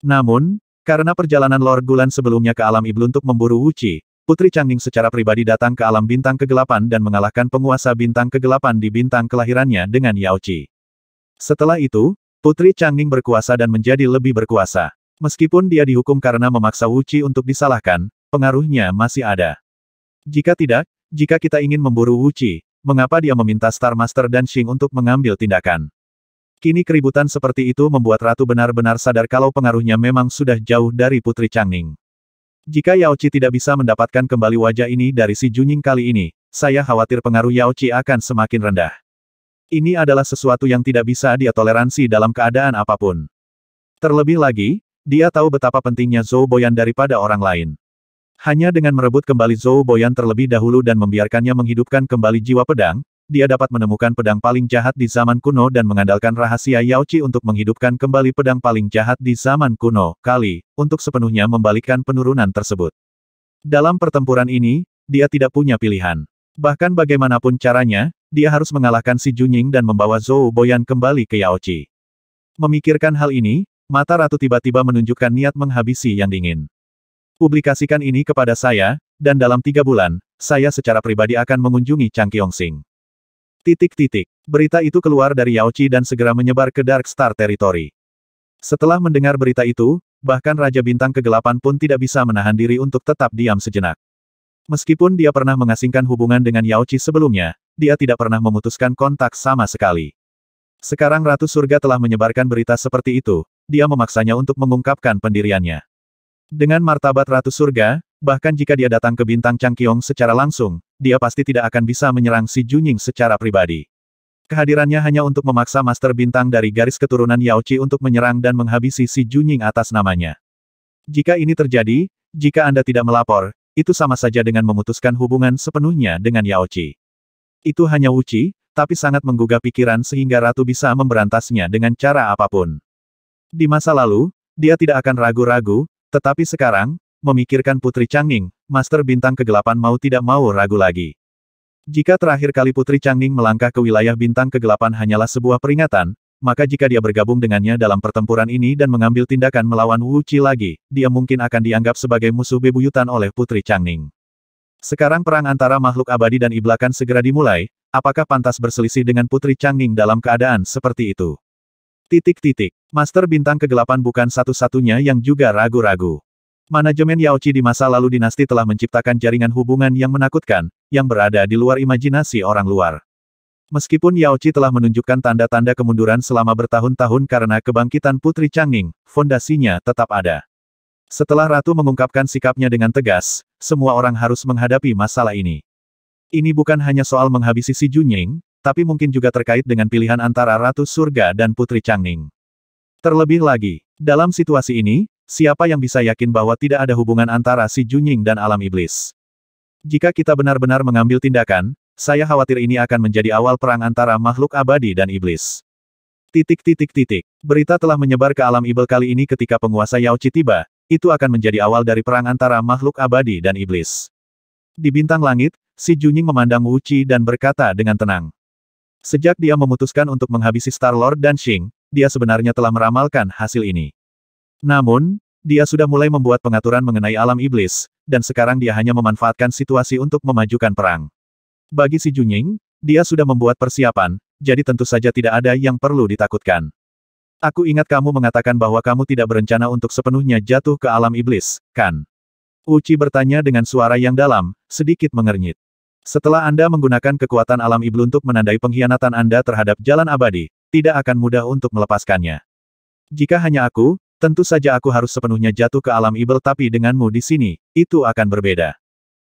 Namun, karena perjalanan Lord Gulan sebelumnya ke alam iblu untuk memburu Wuci, Putri Changning secara pribadi datang ke alam bintang kegelapan dan mengalahkan penguasa bintang kegelapan di bintang kelahirannya dengan Yao Qi. Setelah itu, Putri Changning berkuasa dan menjadi lebih berkuasa. Meskipun dia dihukum karena memaksa Wu Qi untuk disalahkan, pengaruhnya masih ada. Jika tidak, jika kita ingin memburu Wu Qi, mengapa dia meminta Star Master dan Xing untuk mengambil tindakan? Kini keributan seperti itu membuat Ratu benar-benar sadar kalau pengaruhnya memang sudah jauh dari Putri Changning. Jika Yao Chi tidak bisa mendapatkan kembali wajah ini dari si Junying kali ini, saya khawatir pengaruh Yao Chi akan semakin rendah. Ini adalah sesuatu yang tidak bisa dia toleransi dalam keadaan apapun. Terlebih lagi, dia tahu betapa pentingnya Zhou Boyan daripada orang lain. Hanya dengan merebut kembali Zhou Boyan terlebih dahulu dan membiarkannya menghidupkan kembali jiwa pedang, dia dapat menemukan pedang paling jahat di zaman kuno dan mengandalkan rahasia Yao Chi untuk menghidupkan kembali pedang paling jahat di zaman kuno, kali, untuk sepenuhnya membalikkan penurunan tersebut. Dalam pertempuran ini, dia tidak punya pilihan. Bahkan bagaimanapun caranya, dia harus mengalahkan si Junying dan membawa Zhou Boyan kembali ke Yao Chi. Memikirkan hal ini, mata ratu tiba-tiba menunjukkan niat menghabisi yang dingin. Publikasikan ini kepada saya, dan dalam tiga bulan, saya secara pribadi akan mengunjungi Chang Sing. Titik-titik. Berita itu keluar dari Yaochi dan segera menyebar ke Dark Star Territory. Setelah mendengar berita itu, bahkan Raja Bintang Kegelapan pun tidak bisa menahan diri untuk tetap diam sejenak. Meskipun dia pernah mengasingkan hubungan dengan Yaochi sebelumnya, dia tidak pernah memutuskan kontak sama sekali. Sekarang Ratu Surga telah menyebarkan berita seperti itu, dia memaksanya untuk mengungkapkan pendiriannya. Dengan martabat Ratu Surga, bahkan jika dia datang ke bintang Changkyong secara langsung, dia pasti tidak akan bisa menyerang si Junying secara pribadi. Kehadirannya hanya untuk memaksa Master Bintang dari garis keturunan Yao Qi untuk menyerang dan menghabisi si Junying atas namanya. Jika ini terjadi, jika Anda tidak melapor, itu sama saja dengan memutuskan hubungan sepenuhnya dengan Yao Qi. Itu hanya uci, tapi sangat menggugah pikiran sehingga Ratu bisa memberantasnya dengan cara apapun. Di masa lalu, dia tidak akan ragu-ragu, tetapi sekarang, memikirkan Putri Changning, Master Bintang Kegelapan mau tidak mau ragu lagi. Jika terakhir kali Putri Changning melangkah ke wilayah Bintang Kegelapan hanyalah sebuah peringatan, maka jika dia bergabung dengannya dalam pertempuran ini dan mengambil tindakan melawan Wu Qi lagi, dia mungkin akan dianggap sebagai musuh bebuyutan oleh Putri Changning. Sekarang perang antara makhluk abadi dan iblakan segera dimulai, apakah pantas berselisih dengan Putri Changning dalam keadaan seperti itu? Titik-titik. Master Bintang Kegelapan bukan satu-satunya yang juga ragu-ragu. Manajemen Yaochi di masa lalu dinasti telah menciptakan jaringan hubungan yang menakutkan, yang berada di luar imajinasi orang luar. Meskipun Yaochi telah menunjukkan tanda-tanda kemunduran selama bertahun-tahun karena kebangkitan Putri Changning, fondasinya tetap ada. Setelah Ratu mengungkapkan sikapnya dengan tegas, semua orang harus menghadapi masalah ini. Ini bukan hanya soal menghabisi si Junying, tapi mungkin juga terkait dengan pilihan antara Ratu Surga dan Putri Changning. Terlebih lagi, dalam situasi ini, siapa yang bisa yakin bahwa tidak ada hubungan antara si Junying dan alam iblis? Jika kita benar-benar mengambil tindakan, saya khawatir ini akan menjadi awal perang antara makhluk abadi dan iblis. Titik titik titik. Berita telah menyebar ke alam ibel kali ini ketika penguasa Yaochi tiba, itu akan menjadi awal dari perang antara makhluk abadi dan iblis. Di bintang langit, si Junying memandang Wu Qi dan berkata dengan tenang. Sejak dia memutuskan untuk menghabisi Star-Lord dan Xing, dia sebenarnya telah meramalkan hasil ini. Namun, dia sudah mulai membuat pengaturan mengenai alam iblis, dan sekarang dia hanya memanfaatkan situasi untuk memajukan perang. Bagi si Junying, dia sudah membuat persiapan, jadi tentu saja tidak ada yang perlu ditakutkan. Aku ingat kamu mengatakan bahwa kamu tidak berencana untuk sepenuhnya jatuh ke alam iblis, kan? Uci bertanya dengan suara yang dalam, sedikit mengernyit. Setelah Anda menggunakan kekuatan alam iblis untuk menandai pengkhianatan Anda terhadap jalan abadi, tidak akan mudah untuk melepaskannya. Jika hanya aku, tentu saja aku harus sepenuhnya jatuh ke alam ibel tapi denganmu di sini, itu akan berbeda.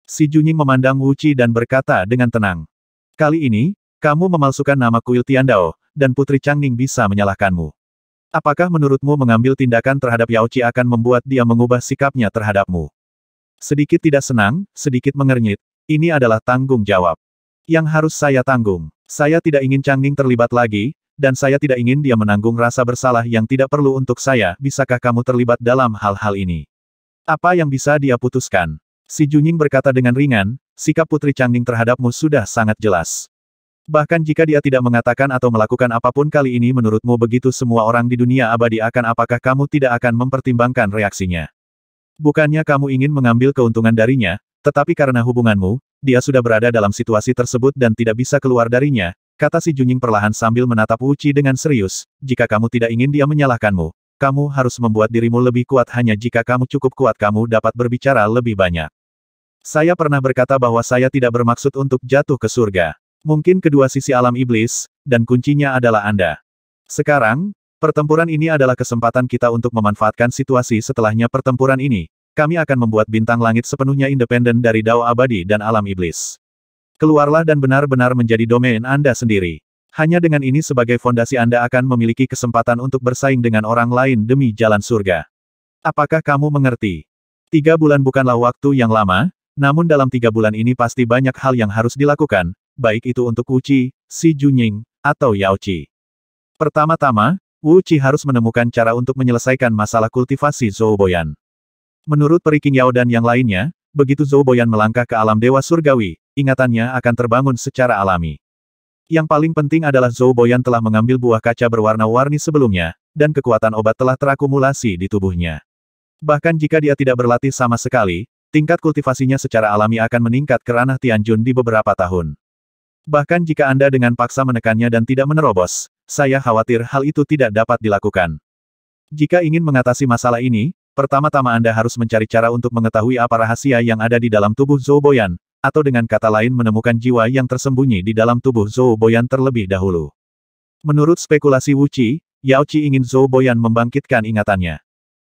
Si Junying memandang Wuci dan berkata dengan tenang. Kali ini, kamu memalsukan nama kuil Tiandao, dan Putri Changning bisa menyalahkanmu. Apakah menurutmu mengambil tindakan terhadap Yao Qi akan membuat dia mengubah sikapnya terhadapmu? Sedikit tidak senang, sedikit mengernyit, ini adalah tanggung jawab. Yang harus saya tanggung. Saya tidak ingin Changning terlibat lagi, dan saya tidak ingin dia menanggung rasa bersalah yang tidak perlu untuk saya. Bisakah kamu terlibat dalam hal-hal ini? Apa yang bisa dia putuskan? Si Junying berkata dengan ringan, sikap Putri Changning terhadapmu sudah sangat jelas. Bahkan jika dia tidak mengatakan atau melakukan apapun kali ini menurutmu begitu semua orang di dunia abadi akan apakah kamu tidak akan mempertimbangkan reaksinya. Bukannya kamu ingin mengambil keuntungan darinya, tetapi karena hubunganmu, dia sudah berada dalam situasi tersebut dan tidak bisa keluar darinya, kata si Junying perlahan sambil menatap Uci dengan serius, jika kamu tidak ingin dia menyalahkanmu, kamu harus membuat dirimu lebih kuat hanya jika kamu cukup kuat kamu dapat berbicara lebih banyak. Saya pernah berkata bahwa saya tidak bermaksud untuk jatuh ke surga. Mungkin kedua sisi alam iblis, dan kuncinya adalah Anda. Sekarang, pertempuran ini adalah kesempatan kita untuk memanfaatkan situasi setelahnya pertempuran ini, kami akan membuat bintang langit sepenuhnya independen dari dao abadi dan alam iblis. Keluarlah dan benar-benar menjadi domain Anda sendiri. Hanya dengan ini sebagai fondasi Anda akan memiliki kesempatan untuk bersaing dengan orang lain demi jalan surga. Apakah kamu mengerti? Tiga bulan bukanlah waktu yang lama, namun dalam tiga bulan ini pasti banyak hal yang harus dilakukan, baik itu untuk Uci, Si Junying, atau Yao Qi. Pertama-tama, Wu Qi harus menemukan cara untuk menyelesaikan masalah kultivasi Zhou Boyan. Menurut Periking Yao dan yang lainnya, begitu Zhou Boyan melangkah ke alam dewa surgawi, ingatannya akan terbangun secara alami. Yang paling penting adalah Zhou Boyan telah mengambil buah kaca berwarna-warni sebelumnya, dan kekuatan obat telah terakumulasi di tubuhnya. Bahkan jika dia tidak berlatih sama sekali, tingkat kultivasinya secara alami akan meningkat ke ranah Tianjun di beberapa tahun. Bahkan jika Anda dengan paksa menekannya dan tidak menerobos, saya khawatir hal itu tidak dapat dilakukan. Jika ingin mengatasi masalah ini, pertama-tama Anda harus mencari cara untuk mengetahui apa rahasia yang ada di dalam tubuh Zhou Boyan, atau dengan kata lain menemukan jiwa yang tersembunyi di dalam tubuh Zhou Boyan terlebih dahulu. Menurut spekulasi Wu Qi, Yao Qi ingin Zhou Boyan membangkitkan ingatannya.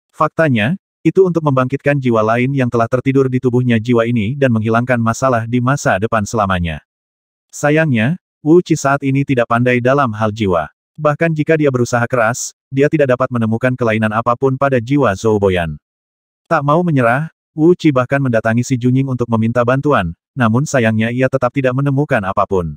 Faktanya, itu untuk membangkitkan jiwa lain yang telah tertidur di tubuhnya jiwa ini dan menghilangkan masalah di masa depan selamanya. Sayangnya, Wu Qi saat ini tidak pandai dalam hal jiwa. Bahkan jika dia berusaha keras, dia tidak dapat menemukan kelainan apapun pada jiwa Zhou Boyan. Tak mau menyerah, Wu Qi bahkan mendatangi si Junying untuk meminta bantuan, namun sayangnya ia tetap tidak menemukan apapun.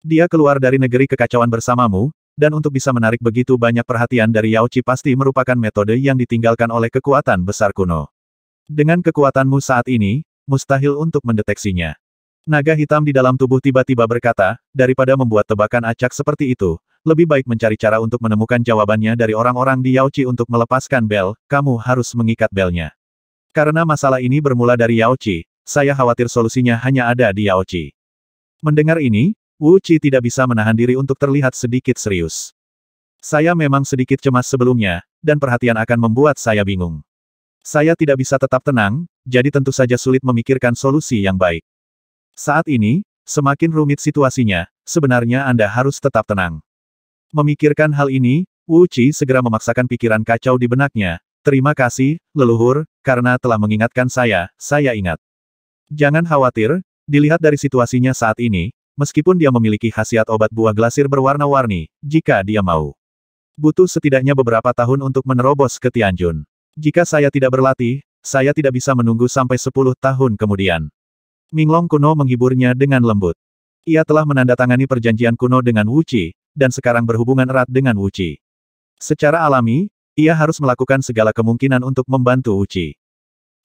Dia keluar dari negeri kekacauan bersamamu, dan untuk bisa menarik begitu banyak perhatian dari Yao Chi pasti merupakan metode yang ditinggalkan oleh kekuatan besar kuno. Dengan kekuatanmu saat ini, mustahil untuk mendeteksinya. Naga hitam di dalam tubuh tiba-tiba berkata, daripada membuat tebakan acak seperti itu, lebih baik mencari cara untuk menemukan jawabannya dari orang-orang di Yao Chi untuk melepaskan bel, kamu harus mengikat belnya. Karena masalah ini bermula dari Yao Chi, saya khawatir solusinya hanya ada di Yao Mendengar ini, Wu Qi tidak bisa menahan diri untuk terlihat sedikit serius. Saya memang sedikit cemas sebelumnya, dan perhatian akan membuat saya bingung. Saya tidak bisa tetap tenang, jadi tentu saja sulit memikirkan solusi yang baik. Saat ini, semakin rumit situasinya, sebenarnya Anda harus tetap tenang. Memikirkan hal ini, Wu Qi segera memaksakan pikiran kacau di benaknya. Terima kasih, leluhur, karena telah mengingatkan saya, saya ingat. Jangan khawatir, dilihat dari situasinya saat ini, meskipun dia memiliki khasiat obat buah glasir berwarna-warni, jika dia mau. Butuh setidaknya beberapa tahun untuk menerobos ke Tianjun. Jika saya tidak berlatih, saya tidak bisa menunggu sampai 10 tahun kemudian. Minglong kuno menghiburnya dengan lembut. Ia telah menandatangani perjanjian kuno dengan Wuci, dan sekarang berhubungan erat dengan Wuci. Secara alami, ia harus melakukan segala kemungkinan untuk membantu Qi.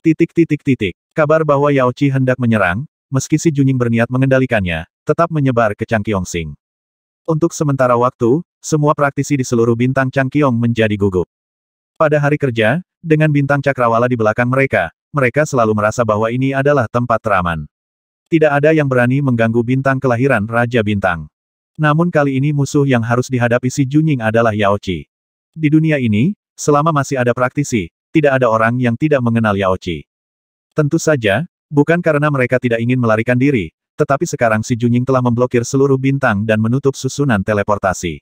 Titik titik titik. Kabar bahwa Yao Qi hendak menyerang, meski si Junying berniat mengendalikannya, tetap menyebar ke Changqiong-sing. Untuk sementara waktu, semua praktisi di seluruh bintang Changqiong menjadi gugup. Pada hari kerja, dengan bintang cakrawala di belakang mereka, mereka selalu merasa bahwa ini adalah tempat teraman. Tidak ada yang berani mengganggu bintang kelahiran Raja Bintang. Namun kali ini musuh yang harus dihadapi si Junying adalah Yao Qi. Di dunia ini, selama masih ada praktisi, tidak ada orang yang tidak mengenal Yao Chi. Tentu saja, bukan karena mereka tidak ingin melarikan diri, tetapi sekarang si Junying telah memblokir seluruh bintang dan menutup susunan teleportasi.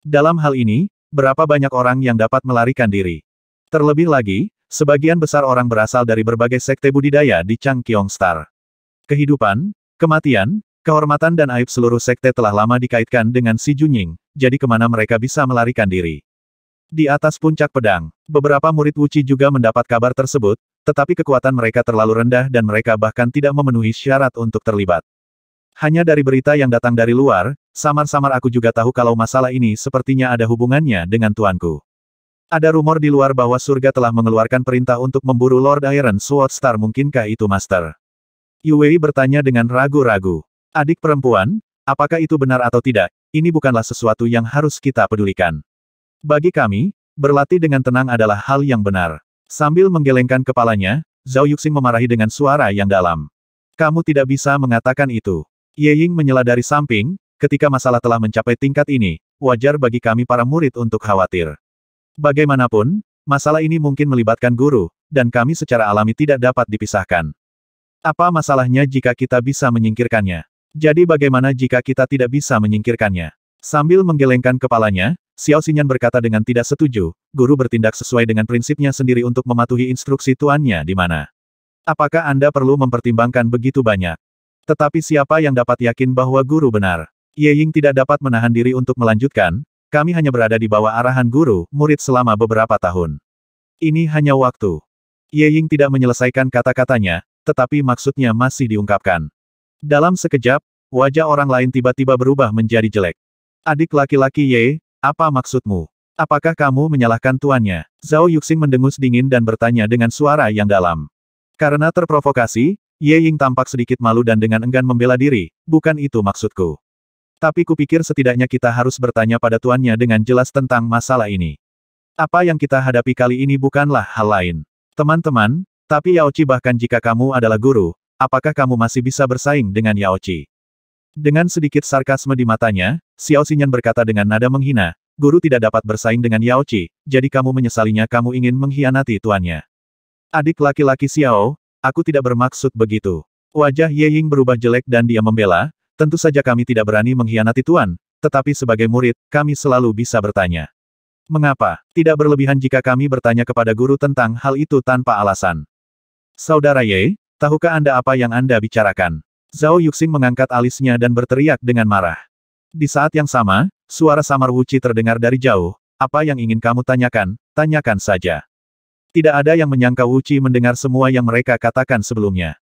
Dalam hal ini, berapa banyak orang yang dapat melarikan diri? Terlebih lagi, sebagian besar orang berasal dari berbagai sekte budidaya di Changkyong Star. Kehidupan, kematian, Kehormatan dan aib seluruh sekte telah lama dikaitkan dengan si Junying, jadi kemana mereka bisa melarikan diri. Di atas puncak pedang, beberapa murid Wuci juga mendapat kabar tersebut, tetapi kekuatan mereka terlalu rendah dan mereka bahkan tidak memenuhi syarat untuk terlibat. Hanya dari berita yang datang dari luar, samar-samar aku juga tahu kalau masalah ini sepertinya ada hubungannya dengan tuanku. Ada rumor di luar bahwa surga telah mengeluarkan perintah untuk memburu Lord Iron Sword Star mungkinkah itu Master? Yuwei bertanya dengan ragu-ragu. Adik perempuan, apakah itu benar atau tidak, ini bukanlah sesuatu yang harus kita pedulikan. Bagi kami, berlatih dengan tenang adalah hal yang benar. Sambil menggelengkan kepalanya, Zhao Yuxing memarahi dengan suara yang dalam. Kamu tidak bisa mengatakan itu. Ye Ying menyela dari samping, ketika masalah telah mencapai tingkat ini, wajar bagi kami para murid untuk khawatir. Bagaimanapun, masalah ini mungkin melibatkan guru, dan kami secara alami tidak dapat dipisahkan. Apa masalahnya jika kita bisa menyingkirkannya? Jadi bagaimana jika kita tidak bisa menyingkirkannya? Sambil menggelengkan kepalanya, Xiao Xinyan berkata dengan tidak setuju, guru bertindak sesuai dengan prinsipnya sendiri untuk mematuhi instruksi tuannya di mana. Apakah Anda perlu mempertimbangkan begitu banyak? Tetapi siapa yang dapat yakin bahwa guru benar? Ye Ying tidak dapat menahan diri untuk melanjutkan, kami hanya berada di bawah arahan guru, murid selama beberapa tahun. Ini hanya waktu. Ye Ying tidak menyelesaikan kata-katanya, tetapi maksudnya masih diungkapkan. Dalam sekejap, wajah orang lain tiba-tiba berubah menjadi jelek. Adik laki-laki Ye, apa maksudmu? Apakah kamu menyalahkan tuannya? Zhao Yuxing mendengus dingin dan bertanya dengan suara yang dalam. Karena terprovokasi, Ye Ying tampak sedikit malu dan dengan enggan membela diri, bukan itu maksudku. Tapi kupikir setidaknya kita harus bertanya pada tuannya dengan jelas tentang masalah ini. Apa yang kita hadapi kali ini bukanlah hal lain. Teman-teman, tapi Yaochi bahkan jika kamu adalah guru, apakah kamu masih bisa bersaing dengan Yaochi? Dengan sedikit sarkasme di matanya, Xiao Xinyan berkata dengan nada menghina, Guru tidak dapat bersaing dengan Yao Qi, jadi kamu menyesalinya kamu ingin mengkhianati tuannya. Adik laki-laki Xiao, aku tidak bermaksud begitu. Wajah Ye Ying berubah jelek dan dia membela, tentu saja kami tidak berani mengkhianati tuan, tetapi sebagai murid, kami selalu bisa bertanya. Mengapa? Tidak berlebihan jika kami bertanya kepada guru tentang hal itu tanpa alasan. Saudara Ye, tahukah Anda apa yang Anda bicarakan? Zhao Yuxing mengangkat alisnya dan berteriak dengan marah. Di saat yang sama, suara samar Wuci terdengar dari jauh, apa yang ingin kamu tanyakan, tanyakan saja. Tidak ada yang menyangka Wuci mendengar semua yang mereka katakan sebelumnya.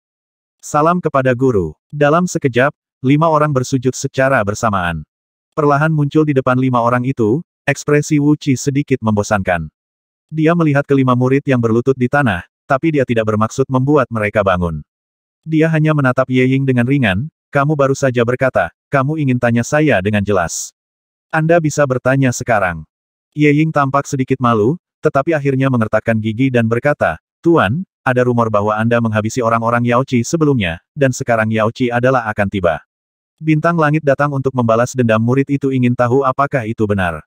Salam kepada guru. Dalam sekejap, lima orang bersujud secara bersamaan. Perlahan muncul di depan lima orang itu, ekspresi Wuci sedikit membosankan. Dia melihat kelima murid yang berlutut di tanah, tapi dia tidak bermaksud membuat mereka bangun. Dia hanya menatap Ye Ying dengan ringan, kamu baru saja berkata, kamu ingin tanya saya dengan jelas. Anda bisa bertanya sekarang. Ye Ying tampak sedikit malu, tetapi akhirnya mengertakkan gigi dan berkata, Tuan, ada rumor bahwa Anda menghabisi orang-orang Yao Yaoci sebelumnya, dan sekarang Yao Yaoci adalah akan tiba. Bintang langit datang untuk membalas dendam murid itu ingin tahu apakah itu benar.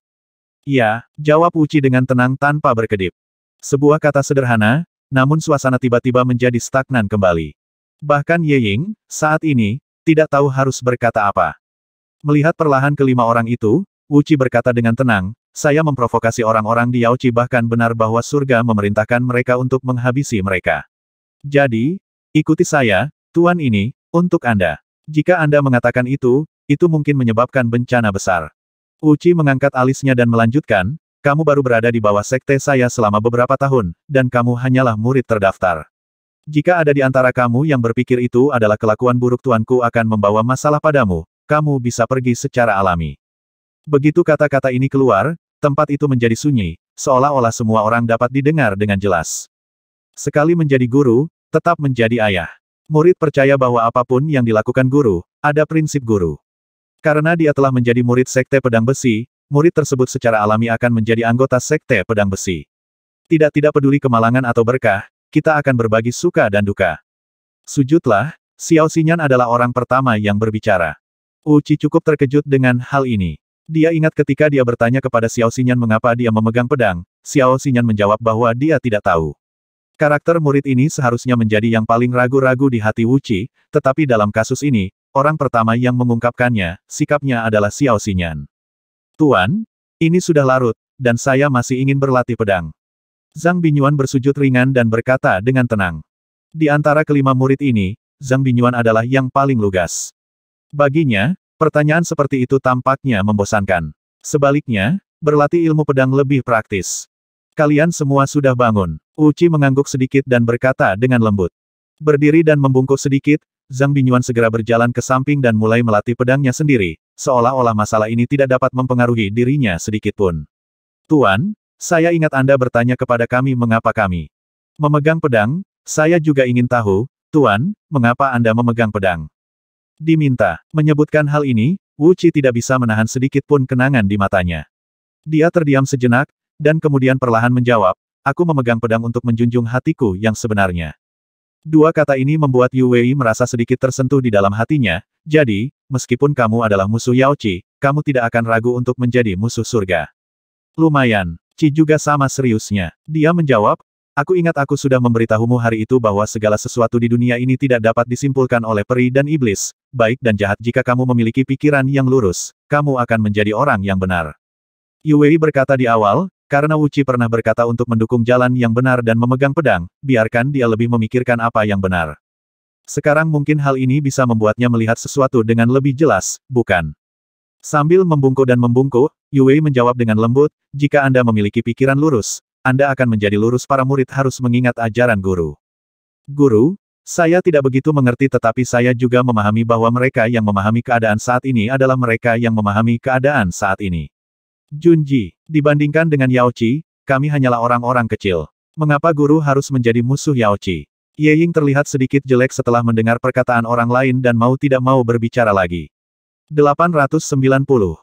Ya, jawab Uci dengan tenang tanpa berkedip. Sebuah kata sederhana, namun suasana tiba-tiba menjadi stagnan kembali. Bahkan Ye Ying, saat ini, tidak tahu harus berkata apa. Melihat perlahan kelima orang itu, Wu Qi berkata dengan tenang, saya memprovokasi orang-orang di Yao Qi bahkan benar bahwa surga memerintahkan mereka untuk menghabisi mereka. Jadi, ikuti saya, Tuan ini, untuk Anda. Jika Anda mengatakan itu, itu mungkin menyebabkan bencana besar. Wu Qi mengangkat alisnya dan melanjutkan, kamu baru berada di bawah sekte saya selama beberapa tahun, dan kamu hanyalah murid terdaftar. Jika ada di antara kamu yang berpikir itu adalah kelakuan buruk tuanku akan membawa masalah padamu, kamu bisa pergi secara alami. Begitu kata-kata ini keluar, tempat itu menjadi sunyi, seolah-olah semua orang dapat didengar dengan jelas. Sekali menjadi guru, tetap menjadi ayah. Murid percaya bahwa apapun yang dilakukan guru, ada prinsip guru. Karena dia telah menjadi murid sekte pedang besi, murid tersebut secara alami akan menjadi anggota sekte pedang besi. Tidak-tidak peduli kemalangan atau berkah, kita akan berbagi suka dan duka. Sujudlah, Xiao Xinyan adalah orang pertama yang berbicara. Uci cukup terkejut dengan hal ini. Dia ingat ketika dia bertanya kepada Xiao Xinyan mengapa dia memegang pedang, Xiao Xinyan menjawab bahwa dia tidak tahu. Karakter murid ini seharusnya menjadi yang paling ragu-ragu di hati Uci, tetapi dalam kasus ini, orang pertama yang mengungkapkannya, sikapnya adalah Xiao Xinyan. Tuan, ini sudah larut, dan saya masih ingin berlatih pedang. Zhang Binyuan bersujud ringan dan berkata dengan tenang. Di antara kelima murid ini, Zhang Binyuan adalah yang paling lugas. Baginya, pertanyaan seperti itu tampaknya membosankan. Sebaliknya, berlatih ilmu pedang lebih praktis. Kalian semua sudah bangun. Uci mengangguk sedikit dan berkata dengan lembut. Berdiri dan membungkuk sedikit, Zhang Binyuan segera berjalan ke samping dan mulai melatih pedangnya sendiri, seolah-olah masalah ini tidak dapat mempengaruhi dirinya sedikitpun. Tuan, saya ingat Anda bertanya kepada kami mengapa kami memegang pedang, saya juga ingin tahu, Tuan, mengapa Anda memegang pedang? Diminta, menyebutkan hal ini, Wu Qi tidak bisa menahan sedikit pun kenangan di matanya. Dia terdiam sejenak, dan kemudian perlahan menjawab, aku memegang pedang untuk menjunjung hatiku yang sebenarnya. Dua kata ini membuat Yu Wei merasa sedikit tersentuh di dalam hatinya, jadi, meskipun kamu adalah musuh Yao Qi, kamu tidak akan ragu untuk menjadi musuh surga. Lumayan, Ci juga sama seriusnya. Dia menjawab, aku ingat aku sudah memberitahumu hari itu bahwa segala sesuatu di dunia ini tidak dapat disimpulkan oleh peri dan iblis, baik dan jahat jika kamu memiliki pikiran yang lurus, kamu akan menjadi orang yang benar. Yuwei berkata di awal, karena Wuci pernah berkata untuk mendukung jalan yang benar dan memegang pedang, biarkan dia lebih memikirkan apa yang benar. Sekarang mungkin hal ini bisa membuatnya melihat sesuatu dengan lebih jelas, bukan? Sambil membungkuk dan membungkuk, Yue menjawab dengan lembut, jika Anda memiliki pikiran lurus, Anda akan menjadi lurus para murid harus mengingat ajaran guru. Guru, saya tidak begitu mengerti tetapi saya juga memahami bahwa mereka yang memahami keadaan saat ini adalah mereka yang memahami keadaan saat ini. Junji, dibandingkan dengan Yaochi, kami hanyalah orang-orang kecil. Mengapa guru harus menjadi musuh Yaochi? Ye Ying terlihat sedikit jelek setelah mendengar perkataan orang lain dan mau tidak mau berbicara lagi. 890